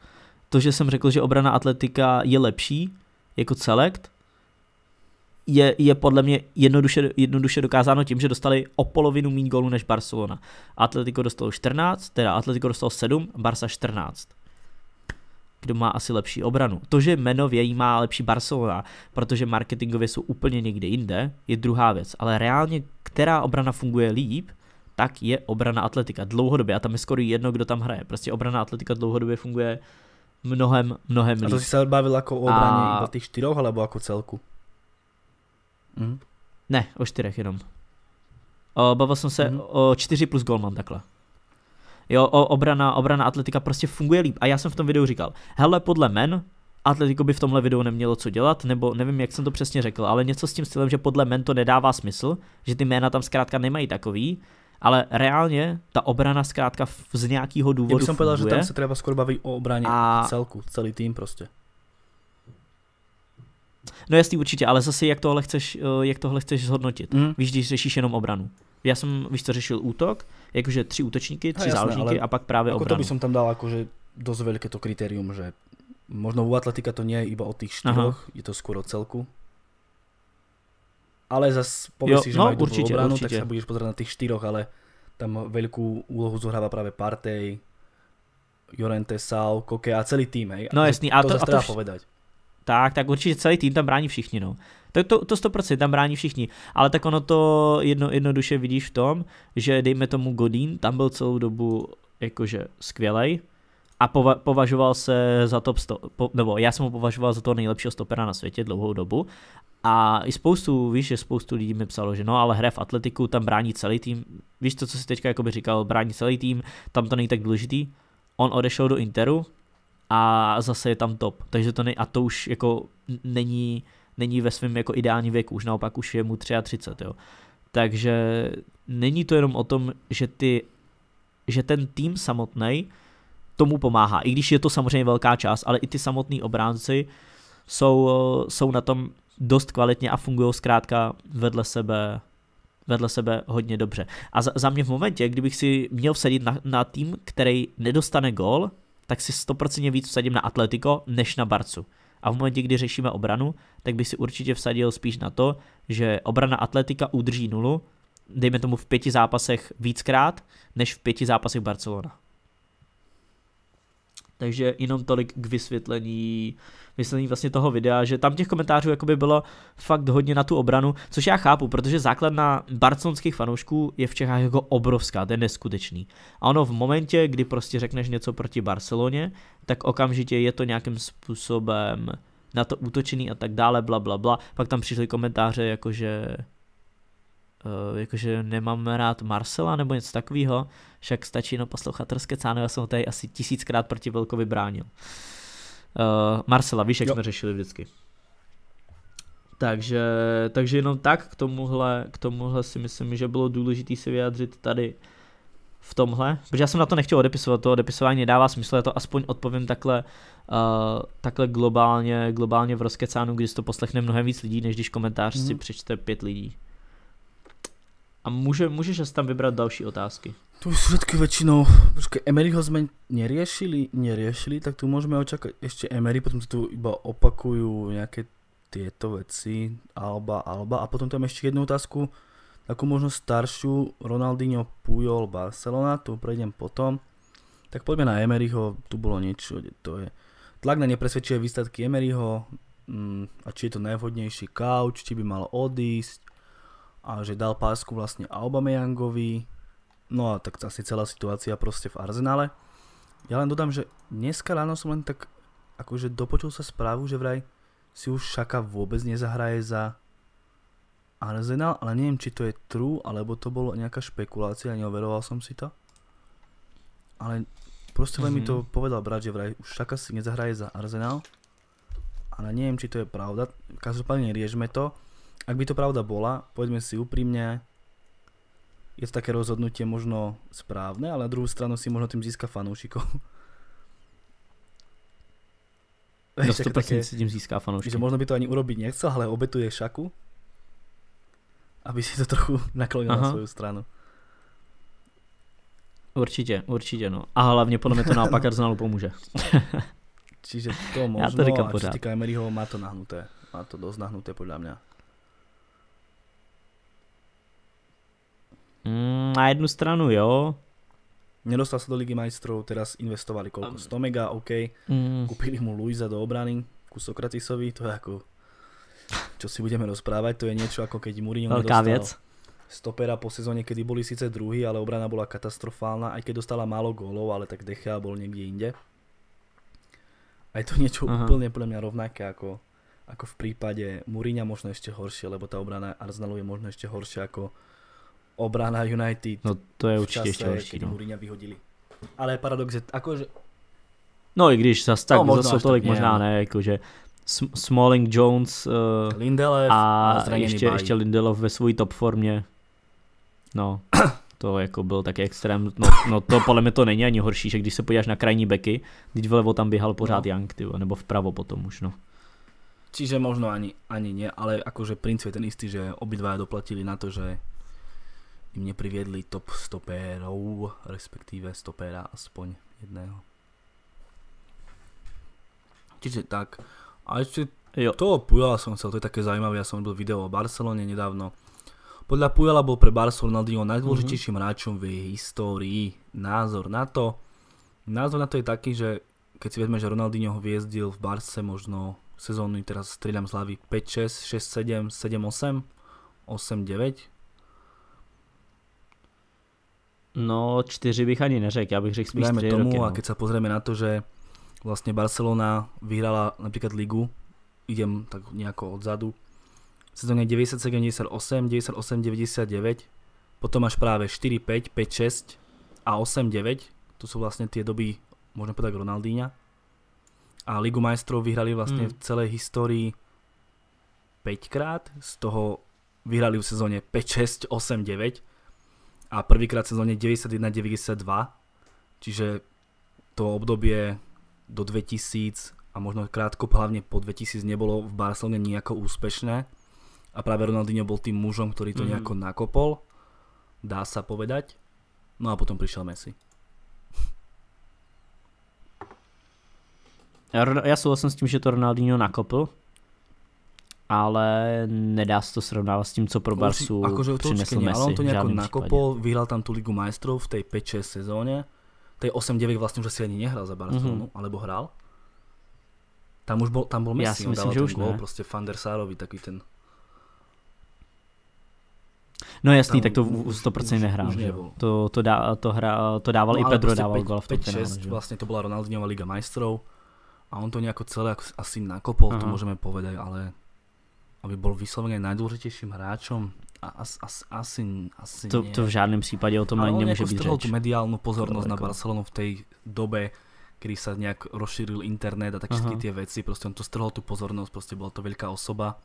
To, že jsem řekl, že obrana atletika je lepší jako celekt, je, je podle mě jednoduše, jednoduše dokázáno tím, že dostali o polovinu méně gólů než Barcelona. Atletico dostalo 14, teda Atletico dostalo 7, Barca 14. Kdo má asi lepší obranu? To, že jmenově jí má lepší Barcelona, protože marketingově jsou úplně někde jinde, je druhá věc. Ale reálně, která obrana funguje líp, tak je obrana atletika dlouhodobě a tam je skoro jedno, kdo tam hraje. Prostě obrana atletika dlouhodobě funguje mnohem, mnohem líp. A to si se bavil jako o obraně a... těch čtyroch, alebo jako celku? Hmm? Ne, o čtyřech jenom. O, bavil jsem se hmm. o čtyři plus golman takhle. Jo, o, obrana, obrana atletika prostě funguje líp. A já jsem v tom videu říkal, hele, podle men, Atletico by v tomhle videu nemělo co dělat, nebo nevím, jak jsem to přesně řekl, ale něco s tím stylem, že podle men to nedává smysl, že ty jména tam zkrátka nemají takový, ale reálně ta obrana zkrátka z nějakého důvodu Já bych povedal, že tam se třeba skoro baví o obraně a... Jako celku, celý tým prostě. No jasný určitě, ale zase jak tohle chceš, eh, jak tohle chceš zhodnotit, mm. víš, když řešíš jenom obranu. Já jsem, víš co, řešil útok, jakože tři útočníky, tři no, jasné, záložníky a pak právě jako obranu. to by jsem tam dal jakože dost velké to kritérium, že možno u atletika to není je iba o těch štyroch, Aha. je to skoro celku, ale zase pomyslíš, že no, že určitě, obranu, určitě. tak se budeš pozerať na těch štyroch, ale tam velkou úlohu zohrává právě Partey, Jorente, Sal, Koke a celý tým, hej. No jasný, a to, to, a to vš... povedať. Tak, tak určitě celý tým tam brání všichni, no. To, to, to 100% tam brání všichni, ale tak ono to jedno, jednoduše vidíš v tom, že dejme tomu Godín, tam byl celou dobu jakože skvělej, a pova- považoval se za top sto- po, nebo já jsem ho považoval za toho nejlepšího stopera na světě dlouhou dobu a i spoustu, víš, že spoustu lidí mi psalo, že no, ale hra v atletiku, tam brání celý tým, víš to, co si teďka jakoby říkal, brání celý tým, tam to není tak důležitý, on odešel do Interu a zase je tam top, takže to ne, a to už jako není, není ve svém jako ideální věku, už naopak už je mu 33, jo. Takže není to jenom o tom, že ty, že ten tým samotný tomu pomáhá. I když je to samozřejmě velká část, ale i ty samotní obránci jsou, eh, jsou na tom dost kvalitně a fungují zkrátka vedle sebe vedle sebe hodně dobře. A za, za mě v momentě, kdybych si měl vsadit na, na tým, který nedostane gol, tak si 100% víc vsadím na Atletico než na Barcu. A v momentě, kdy řešíme obranu, tak bych si určitě vsadil spíš na to, že obrana Atletika udrží nulu, dejme tomu v pěti zápasech víckrát, než v pěti zápasech Barcelona. Takže jenom tolik k vysvětlení, vysvětlení vlastně toho videa, že tam těch komentářů jakoby bylo fakt hodně na tu obranu, což já chápu, protože základna barconských fanoušků je v Čechách jako obrovská, to je neskutečný. A ono v momentě, kdy prostě řekneš něco proti Barceloně, tak okamžitě je to nějakým způsobem na to útočený a tak dále, bla bla bla. Pak tam přišly komentáře jakože Eh, jakože nemám rád Marcela nebo něco takového, však stačí jenom poslouchat Rskecáno, já jsem ho tady asi tisíckrát proti Velkovi bránil. Uh, Marcela, víš, jak jo. jsme řešili vždycky. Takže, takže jenom tak k tomuhle, k tomuhle si myslím, že bylo důležité se vyjádřit tady v tomhle, protože já jsem na to nechtěl odepisovat, to odepisování nedává smysl, já to aspoň odpovím takhle, uh, takhle globálně, globálně v rozkecánu, když to poslechne mnohem víc lidí, než když komentář mm-hmm. si mhm. přečte pět lidí. A může, můžeš tam vybrat další otázky. Tu všetky väčšinou, počkej, Emeryho sme neriešili, neriešili, tak tu môžeme očakať ešte Emery, potom tu iba opakujú nejaké tieto veci, Alba, Alba, a potom tam ešte jednu otázku, takú možno staršiu, Ronaldinho, Puyol, Barcelona, tu prejdem potom. Tak poďme na Emeryho, tu bolo niečo, to je tlak na nepresvedčivé výsledky Emeryho, mm, a či je to najvhodnejší kauč, či by mal odísť, a že dal pásku vlastne Aubameyangovi, no a tak asi celá situácia proste v Arzenále. Ja len dodám, že dneska ráno som len tak akože dopočul sa správu, že vraj si už Šaka vôbec nezahraje za Arsenal, ale neviem, či to je true, alebo to bolo nejaká špekulácia, neoveroval som si to. Ale proste len mm -hmm. mi to mhm. povedal brat, že vraj už Šaka si nezahraje za Arsenal, ale neviem, či to je pravda. Každopádne riešme to. Ak by to pravda bola, povedzme si úprimne, je to také rozhodnutie možno správne, ale na druhú stranu si možno tým získa fanúšikov. No 100% také, si tým získá fanoušky. Že možno by to ani urobiť nechcel, ale obetuje šaku, aby si to trochu naklonil Aha. na svoju stranu. Určitě, určitě no. A hlavně podle mě to naopak Arsenalu pomůže. Čiže to možno, Já to říkám a pořád. čo týka Emeryho, má to nahnuté. Má to dosť nahnuté podľa mňa. na jednu stranu jo. Nedostal se do Ligy majstrov, teraz investovali koľko? 100 mega, OK. Mm. Koupili mu Luisa do obrany, ku Sokratisovi, to je jako... Čo si budeme rozprávať, to je niečo ako keď Mourinho Velká dostal věc. stopera po sezóne, kedy boli síce druhý, ale obrana bola katastrofálna, aj keď dostala málo gólov, ale tak Decha bol niekde inde. A je to niečo Aha. úplne pre mňa rovnaké ako, ako v prípade Mourinha, možno ešte horšie, lebo tá obrana Arsenalu je možno ešte horšie ako obrana United. No to je určitě ještě horší. No. vyhodili. Ale paradox je, jakože... No i když zase tak, no, zase tolik tak, možná ne, no. jakože Smalling, Jones uh, Lindelof a, a ještě, ještě Lindelof ve své top formě. No, to jako byl taky extrém. No, no to podle mě to není ani horší, že když se podíváš na krajní beky, když vlevo tam běhal pořád no. Young, tyvo, nebo vpravo potom už, no. Čiže možno ani, ani nie, ale akože princ je ten istý, že obidva doplatili na to, že mě přivedli top stopérou, respektive stopéra aspoň jedného. Čiže tak, a ještě jo. toho Pujala jsem chcel, to je také zajímavé, já jsem byl video o Barceloně nedávno. Podle Pujala pro pre Barcelonadinho nejdůležitějším mm -hmm. hráčom v jej Názor na to? Názor na to je taký, že keď si vezme, že Ronaldinho ho v Barce možno sezónu, teraz střídám z hlavy 5, 6, 6, 7, 7, 8, 8, 9, No, čtyři bych ani neřekl, já bych řekl spíš Dajme tomu roky, no. a keď se pozrieme na to, že vlastně Barcelona vyhrala například ligu, idem tak nějak odzadu, sezóně 97-98, 98-99, potom až právě 4-5, 5-6 a 8-9, to jsou vlastně ty doby, možná podat Ronaldíňa. A Ligu majstrov vyhrali vlastně hmm. v celé historii 5 krát, z toho vyhrali v sezóně 5-6, 8-9, a prvýkrát v sezóne 91-92, čiže to obdobie do 2000 a možno krátko hlavne po 2000 nebolo v Barcelone nejako úspešné a práve Ronaldinho bol tým mužom, ktorý to mhm. nejako nakopol, dá sa povedať. No a potom prišiel Messi. Já, já souhlasím s tím, že to Ronaldinho nakopl, ale nedá se to srovnávat s tím, co pro Barsu akože to přinesl Messi. Ale on to nějak nakopol, vyhrál tam tu ligu majstrů v té 5-6 sezóně. Tej 8-9 vlastně už asi ani nehral za Barcelonu, mm -hmm. alebo hrál. Tam už bol, tam bol Messi, Já si myslím, že už gol, ne. prostě Van der Sárovi, takový ten... No jasný, tam tak to 100% nehrál. to, to, dá, to, hra, to dával no, i Pedro, prostě dával gol v tom 5 vlastně to byla Ronaldinova Liga majstrov a on to nějak celé jako asi nakopol, Aha. to mhm. můžeme povedať, ale aby byl vysloveně nejdůležitějším hráčem, as, as, asi, asi to, to v žádném případě o tom ani nemůže jako být řeč. tu mediálnu pozornost jako na Barcelonu v té době, kdy se nějak rozšířil internet a tak všechny ty věci, prostě on to strhl tu pozornost, prostě byla to velká osoba,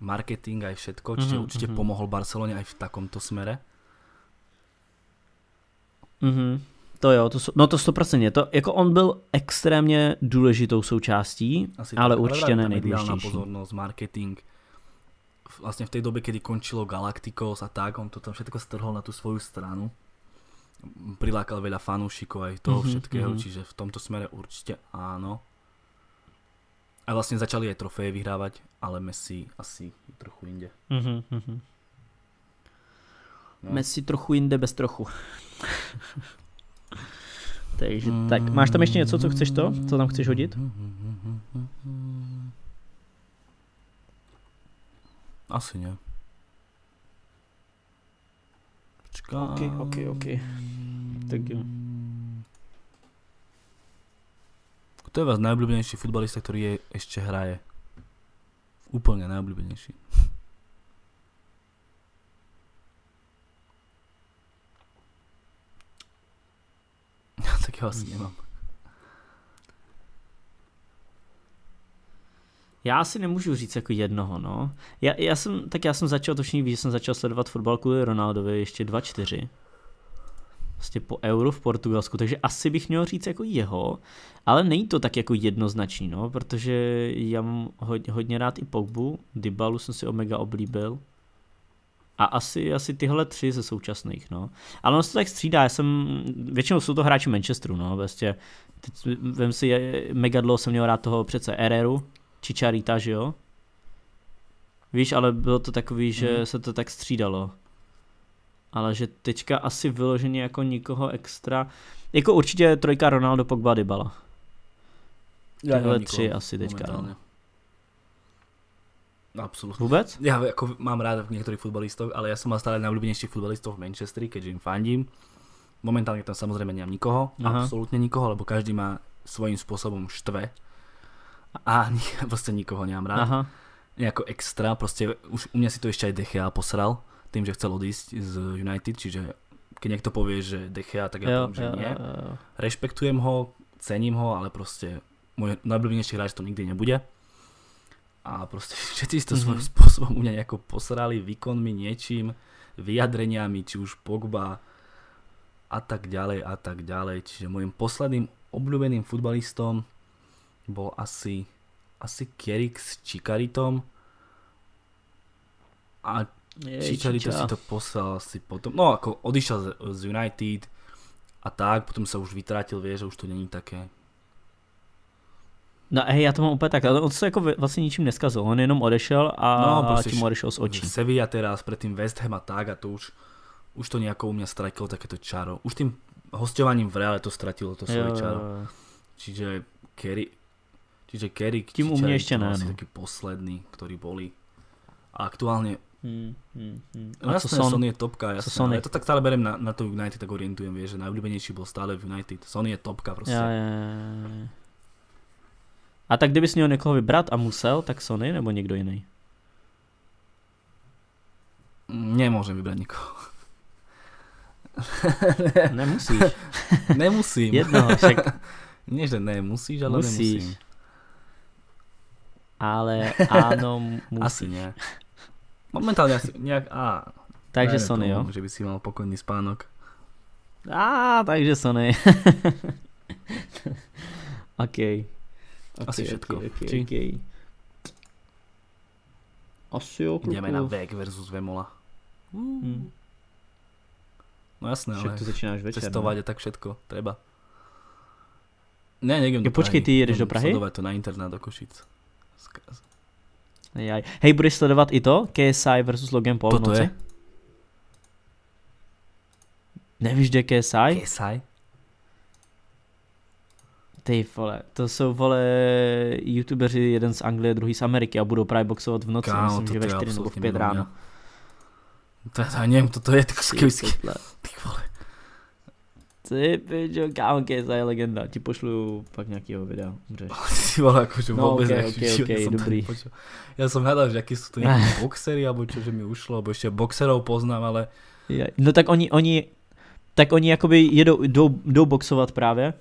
marketing a všetko, čiže uh-huh, mhm, určitě uh-huh. Mhm. pomohl Barceloně i v takomto smere. Uh-huh. To jo, to, no to stoprocentně. To, jako on byl extrémně důležitou součástí, Asi ale tak, určitě ne nejdůležitější. pozornost, marketing. Vlastně v té době, kdy končilo Galacticos a tak, on to tam všechno strhl na tu svou stranu. Prilákal veľa fanúšikov aj toho mm-hmm, všetkého, mm-hmm. čiže v tomto smere určite áno. A vlastně začali aj trofeje vyhrávať, ale Messi asi trochu inde. Mm-hmm. Mhm, no. Messi trochu jinde bez trochu. Takže tak, mm. máš tam ještě něco, co chceš to? Co tam chceš hodit? Asi ne. Počkám. Ok, ok, ok. Tak jo. Kdo je vás najobľúbenejší futbalista, ktorý je, ešte hraje? Úplne najobľúbenejší. tak já asi nemám. Já si nemůžu říct jako jednoho, no. Já, já jsem, tak já jsem začal, to víc, že jsem začal sledovat fotbal kvůli Ronaldovi ještě 2-4. Vlastně prostě po euro v Portugalsku, takže asi bych měl říct jako jeho, ale není to tak jako jednoznačný, no, protože já mám hodně, hodně rád i Pogbu, Dybalu jsem si omega oblíbil, a asi, asi tyhle tři ze současných, no. Ale ono se to tak střídá, já jsem, většinou jsou to hráči Manchesteru, no, vlastně, teď vem si, mega dlouho jsem měl rád toho přece Ereru, Čičarita, že jo? Víš, ale bylo to takový, že mm. se to tak střídalo. Ale že teďka asi vyloženě jako nikoho extra, jako určitě trojka Ronaldo Pogba Dybala. Tyhle tři asi teďka, no. momentálně. no. Absolutně. Vůbec? Já jako mám rád některých fotbalistů, ale já jsem má stále najobľúbenejších fotbalistů v Manchesteri, keďže jim fandím. Momentálně tam samozřejmě nemám nikoho, Aha. absolútne nikoho, lebo každý má svým způsobem štve. A prostě nikoho nemám rád. Aha. Jako extra, prostě už u mě si to ještě i Dechea posral tím, že chcel odísť z United, čiže když někdo pově, že Dechea, tak ja že ne. nie. ho, cením ho, ale prostě můj nejoblíbenější hráč to nikdy nebude a proste všetci to mm-hmm. spôsobom u mňa nejako posrali výkonmi, niečím, vyjadreniami, či už Pogba a tak ďalej a tak ďalej. Čiže môjim posledným obľúbeným futbalistom bol asi, asi Kerik s Čikaritom a Čičarito si to poslal asi potom, no ako odišiel z, z United a tak, potom sa už vytratil, vieš, že už to není také No hej, já to mám úplně tak, ale on se jako vlastně ničím neskazil, on jenom odešel a no, prostě tím odešel z očí. Sevilla teraz, predtým West Ham a tak a to už, už to nějakou u mě také takéto čaro. Už tím hostovaním v Reále to stratilo to svoje čaro. Čiže Kerry, čiže Kerry, tím u mě ještě ne. Asi no. taky poslední, který boli. A aktuálně Hmm, hmm, hmm. No jasné, Son, je topka, jasné. Son je... Ja to tak stále berem na, na to United, tak orientujem, vieš, že najobľúbenejší bol stále v United. Sony je topka prostě. Ja, ja, ja, ja. A tak kdybys měl někoho vybrat a musel, tak Sony nebo někdo jiný? Nemůžem vybrat nikoho. Nemusíš. Nemusím. Jedno, však... ne že nemusíš, ale musíš. nemusím. Ale ano, musíš. Asi ne. Momentálně asi nějak, a... Takže Sony, tomu, jo? Že by si mal pokojný spánok. A, takže Sony. OK. Okay, Asi všetko. Okay, okay, Či? Okay. Asi jo, kluku. Jdeme na Vek versus Vemola. Hmm. No jasné, ale to začínáš večer, cestovať ne? No. a tak všetko, treba. Ne, nejdem do Počkej, ty jedeš do Prahy? Sledovat to na internet do Košic. Zkaz. Jaj. Hej, budeš sledovat i to? KSI versus Logan Paul Toto v noci? je? Nevíš, kde je KSI? KSI? Ty vole, to jsou vole youtubeři, jeden z Anglie, druhý z Ameriky a budou právě boxovat v noci, Kámo, myslím, že ve 4 nebo v 5 ráno. To je, já nevím, toto je tak skvělý. Ty vole. Ty pičo, kámo, Kejsa je legenda, ti pošlu pak nějakýho videa, můžeš. Ty vole, jakože no, vůbec okay, nechci, okay, okay, jsem dobrý. Já jsem hledal, že jaký jsou to nějaký boxery, nebo čo, že mi ušlo, nebo ještě boxerov poznám, ale... No tak oni, oni, tak oni jakoby jedou, jdou, jdou boxovat právě,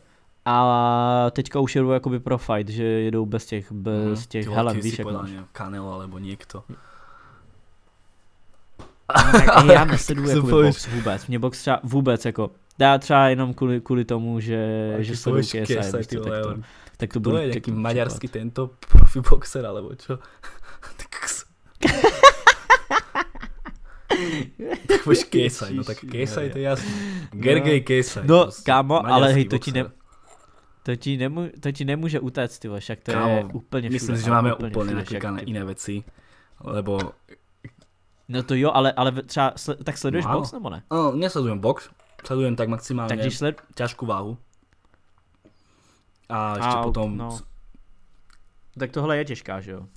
a teďka už jedou jakoby pro fight, že jedou bez těch, bez hmm, těch helen, víš jak máš. Kanelo alebo někto. No, tak já nesedu jako box vůbec, mě box třeba vůbec jako, já třeba jenom kvůli, kvůli tomu, že, že sleduju KSI, KSI víš to, tak to, tak to, to je nějaký maďarský tento profi boxer, alebo čo? tak už KSI, no tak KSI to je jasný. Gergej KSI. No, no kámo, ale hej, to ti ne... To ti, nemů, to ti nemůže utéct, ty však to Kámo, je úplně všude. Myslím že máme úplně, úplně naklikané jiné věci, lebo... No to jo, ale, ale třeba, sl- tak sleduješ Málo. No box nebo ne? No, nesledujem box, sledujem tak maximálně tak když sled... těžkou váhu. A ještě A, potom... No. Tak tohle je těžká, že jo?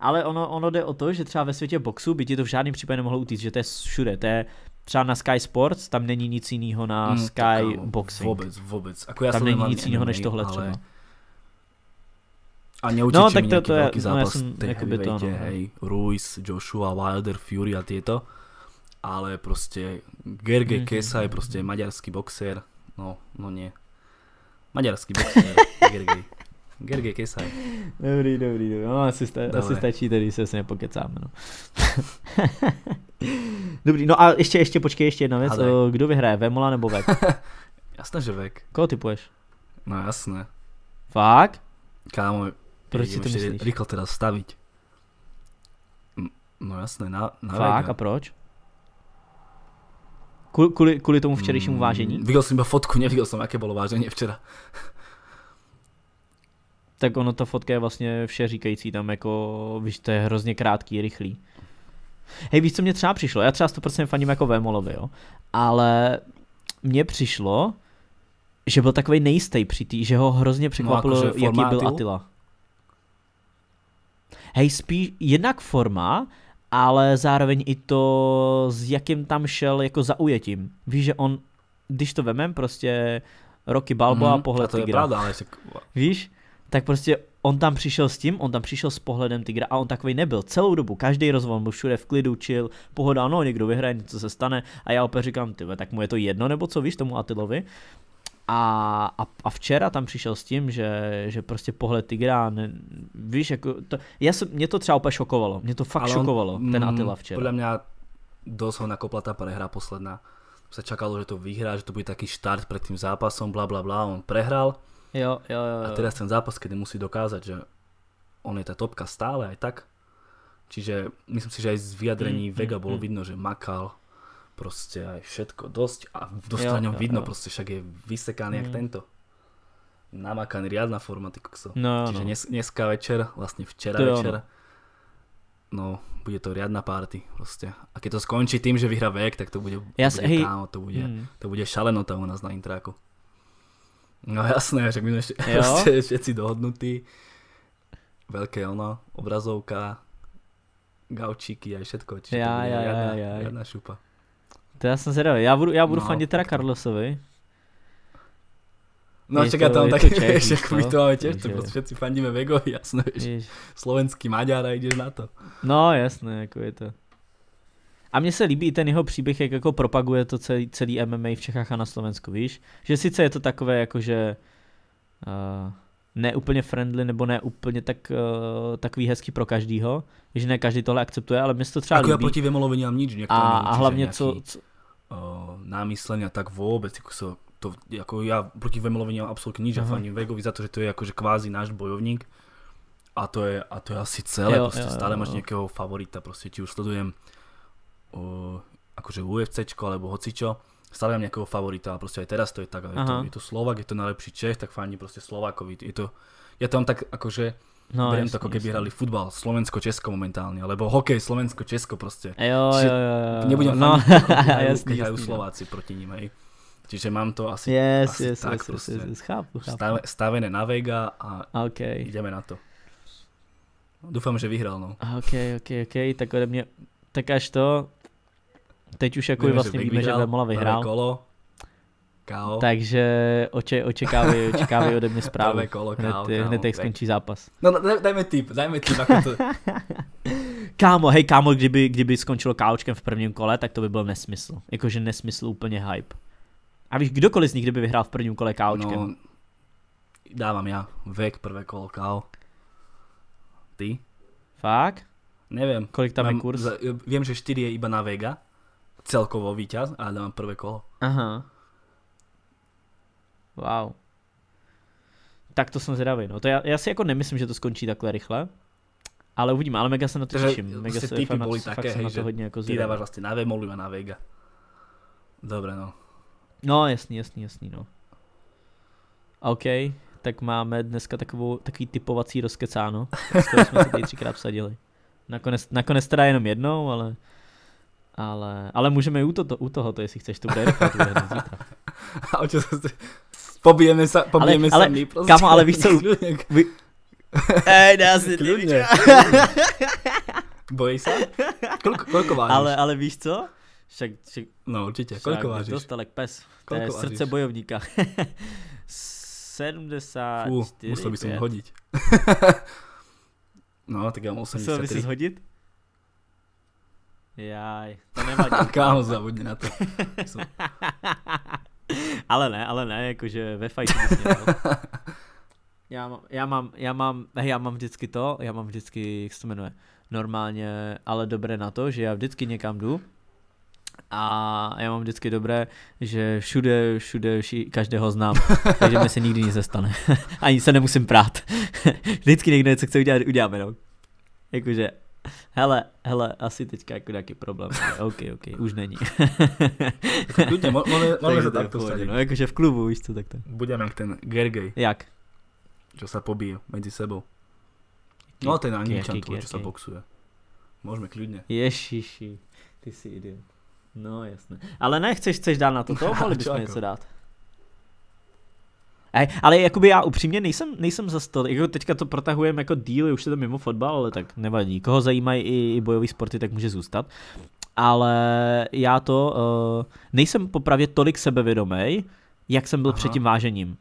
Ale ono, ono jde o to, že třeba ve světě boxu by ti to v žádném případě nemohlo utíct, že to je všude, to je třeba na Sky Sports, tam není nic jiného na mm, Sky tak, Boxing. Vůbec, vůbec. Ako já tam není nic jiného než tohle ale... třeba. A neutečí no, tak to, to je, zápas, no, já jsem, to, no. hej, Ruiz, Joshua, Wilder, Fury a tyto. ale prostě Gerge mm-hmm. Kesa je prostě maďarský boxer, no, no nie, maďarský boxer, Gergej. Gergy, kysaj. Dobrý, dobrý, dobrý. No, asi, sta- asi stačí, tady se asi nepokecáme. No. dobrý, no a ještě, ještě, počkej, ještě jedna věc. Ale. Kdo vyhraje, Vemola nebo Vek? jasné, že Vek. Koho typuješ? No jasné. Fakt? Kámo, proč si to myslíš? Rychle teda stavit. No jasné, na, na Fakt, Vega. a proč? kvůli, kvůli tomu včerejšímu mm, vážení? Mm, viděl jsem iba fotku, neviděl jsem, jaké bylo vážení včera tak ono ta fotka je vlastně vše říkající tam jako, víš, to je hrozně krátký, rychlý. Hej, víš, co mě třeba přišlo? Já třeba 100% faním jako Vémolovi, jo. Ale mně přišlo, že byl takový nejistý při tý, že ho hrozně překvapilo, no, jako, jaký byl Atila. Hej, spíš jednak forma, ale zároveň i to, s jakým tam šel jako zaujetím. Víš, že on, když to vemem, prostě roky Balboa, mm, pohled a to je pravda, ale se... Víš? tak prostě on tam přišel s tím, on tam přišel s pohledem tygra a on takový nebyl celou dobu, každý rozvon byl všude v klidu, čil, pohoda, no někdo vyhraje, něco se stane a já opět říkám, ty tak mu je to jedno nebo co víš tomu Atilovi. A, a, a včera tam přišel s tím, že, že prostě pohled Tigra, ne, víš, jako to, já jsem, mě to třeba úplně šokovalo, mě to fakt on, šokovalo, ten mm, Atila včera. Podle mě dost ho nakopla ta prehra posledná. se čakalo, že to vyhrá, že to bude taký štart pred tým zápasom, bla bla bla, on prehral Jo, jo, jo, jo. A teraz ten zápas, kedy musí dokázať, že on je tá topka stále aj tak. Čiže myslím si, že aj z vyjadrení mm, Vega mm, bolo mm. vidno, že makal proste aj všetko dosť a dosť jo, na ňom jo, vidno, jo. proste však je vysekaný mm. jak tento. Namakaný, riadna forma, ty kokso. No, no, Čiže no. Dnes, dneska večer, vlastne včera to večer, no, bude to riadna party proste. A keď to skončí tým, že vyhrá vek, tak to bude, to bude, hej. kámo, to bude, mm. to bude šalenota u nás na intráku. No jasné, že mi ešte, prostě všetci dohodnutí. Velké ono, obrazovka, gaučíky a všetko. Čiže ja, ja, ja, ja, ja. šupa. To já jsem zvědavý. Já budu, já budu no, fandit teda Carlosovi. No a čeká tam taky, víš, jak my to máme těžce, prostě všetci fandíme Vegovi, jasné, víš. Slovenský a jdeš na to. No jasné, jako je to. A mně se líbí i ten jeho příběh, jak jako propaguje to celý, celý MMA v Čechách a na Slovensku, víš? Že sice je to takové jako, že uh, ne úplně friendly nebo ne úplně tak, uh, takový hezký pro každýho, že ne každý tohle akceptuje, ale se to třeba Ako líbí. Jako proti vymoloveniam nic, A, a hlavně co... co... Uh, eh, a tak vůbec, jako se to, jako já proti mám absolutně nic, uh-huh. a faním Vegovi za to, že to je jakože kvázi náš bojovník. A to je, a to je asi celé, jo, prostě jo, stále jo. máš nějakého favorita, prostě ti už sledujem o, akože UFCčko alebo hocičo, stále mám nejakého favorita a proste aj teraz to je tak, ale je to, je to Slovak, je to najlepší Čech, tak fandím proste Slovákovi, je to, ja to mám tak akože, No, Beriem to, ako keby hrali futbal Slovensko-Česko momentálne, alebo hokej Slovensko-Česko proste. Jo, jo, jo, jo. Nebudem no, jasný, jasný, no. Slováci jo. proti ním, hej. Čiže mám to asi, yes, asi yes, tak yes, proste yes, yes, chápu, chápu. Stave, stavené na Vega a okay. ideme na to. Dúfam, že vyhrál, no. Ok, ok, ok, tak ode mňa, tak až to, Teď už jako víme, vlastně víme, že Vemola vyhrál. Kolo. Kao. Takže oče, očekávají, očekávají ode mě zprávu. kolo, kao, hned, kao, eh, hned jak skončí zápas. No, no dajme tip, dajme tip. Jako to... kámo, hej kámo, kdyby, kdyby skončilo káočkem v prvním kole, tak to by byl nesmysl. Jakože nesmysl úplně hype. A víš, kdokoliv z nich kdyby vyhrál v prvním kole káočkem? No, dávám já. Vek prvé kolo kao. Ty? Fakt? Nevím. Kolik tam Mám, je kurz? Vím, že 4 je iba na Vega celkovo víťaz a dávam prvé kolo. Aha. Wow. Tak to jsem zvědavý. No. To já, já si jako nemyslím, že to skončí takhle rychle. Ale uvidíme, ale mega se na to Takže těším. Prostě mega se typy boli fakt, také, fakt hej, že hodně jako ty dáváš vlastně na Vemolu a na Vega. Dobre, no. No, jasný, jasný, jasný, no. OK, tak máme dneska takovou, takový typovací rozkecáno, z jsme se tady třikrát vsadili. Nakonec, nakonec teda jenom jednou, ale ale, ale můžeme i u, to, u toho, to jestli chceš, to bude rychle, to bude zítra. A se... Pobijeme, se, pobijeme se sami, ale, prostě. Kamo, ale víš co? Vy... Ej, dá se Klidně. Bojíš se? Kolik, koliko vážíš? Ale, ale víš co? Však, však, no určitě, koliko vážíš? Dost, jak pes, to je srdce vážíš? bojovníka. 74. Fú, musel bych se hodit. no, tak já mám 85. Musel bych se hodit? Jaj, to nevadí. Kámo, zavodně na to. ale ne, ale ne, jakože ve fajtu bych Já mám, já mám, já mám, hej, já mám vždycky to, já mám vždycky, jak se to jmenuje, normálně, ale dobré na to, že já vždycky někam jdu a já mám vždycky dobré, že všude, všude, vši, každého znám, takže mi se nikdy nic nestane. Ani se nemusím prát. vždycky někdo něco chce udělat, uděláme, no. Jakože, Hele, hele, asi teďka jako nějaký problém. Ale OK, OK, už není. Jako klidně, máme se takto stane. No, jakože v klubu, víš co, tak to. Budeme jak ten Gergej. Jak? Čo sa pobíjí mezi sebou. No ten Angličan, tvoj, čo sa boxuje. Můžeme klidně. Ježiši, ty jsi idiot. No jasné. Ale ne, chceš, chceš dát na to, to mohli bychom něco jako? dát. E, ale jakoby já upřímně nejsem, nejsem za to, jako teďka to protahujeme jako díly, už je to mimo fotbal, ale tak nevadí. Koho zajímají i, i bojové sporty, tak může zůstat. Ale já to uh, nejsem popravě tolik sebevědomý, jak jsem byl Aha. před tím vážením.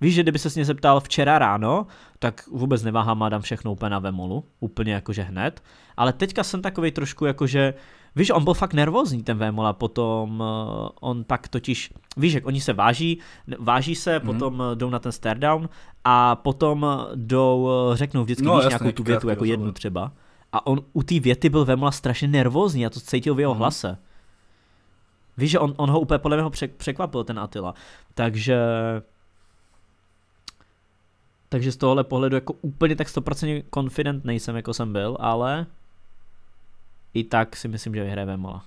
Víš, že kdyby se mě zeptal včera ráno, tak vůbec neváhám a dám všechno úplně na vemolu, úplně jakože hned. Ale teďka jsem takový trošku jakože, Víš, on byl fakt nervózní, ten Vémola, potom eh, on pak totiž, víš, jak oni se váží, váží se, mm. potom eh, jdou na ten stardown a potom eh, jdou, řeknou vždycky, no, víš, jasný, nějakou tu větu, jako rozhovor. jednu třeba. A on u té věty byl Vémola strašně nervózní, a to cítil v jeho mm. hlase. Víš, že on, on ho úplně podle mě překvapil, ten Atila. Takže... Takže z tohohle pohledu jako úplně tak 100% confident nejsem, jako jsem byl, ale i tak si myslím, že vyhraje Vemola.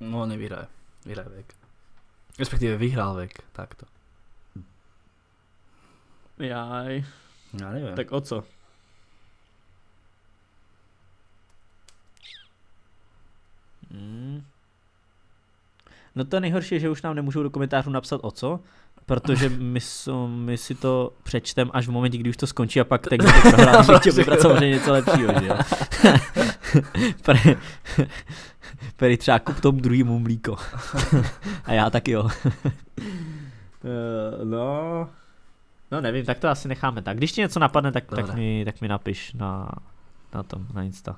No nevyhraje, vyhraje Vek. Respektive vyhrál Vek, takto. Jaj. Já nevím. Tak o co? Hmm. No to nejhorší je, že už nám nemůžou do komentářů napsat o co, protože my, my si to přečtem až v momentě, kdy už to skončí a pak tak když to prohrál, to chtěl vybrat samozřejmě něco lepšího, že jo. Perry třeba kup tomu druhému mlíko. a já tak jo. Eh, no, no nevím, tak to asi necháme tak. Když ti něco napadne, tak, tak, mi, tak mi napiš na, na tom, na Insta.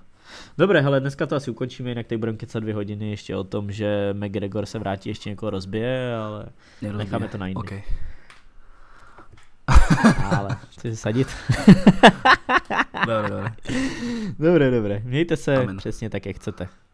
Dobré, hele, dneska to asi ukončíme, jinak tady budeme kecat dvě hodiny ještě o tom, že McGregor se vrátí, ještě někoho rozbije, ale Nerozbije. necháme to na jiný. Okay. ale chci se sadit. dobré, dobré. Dobré, dobré. Mějte se Amen. přesně tak, jak chcete.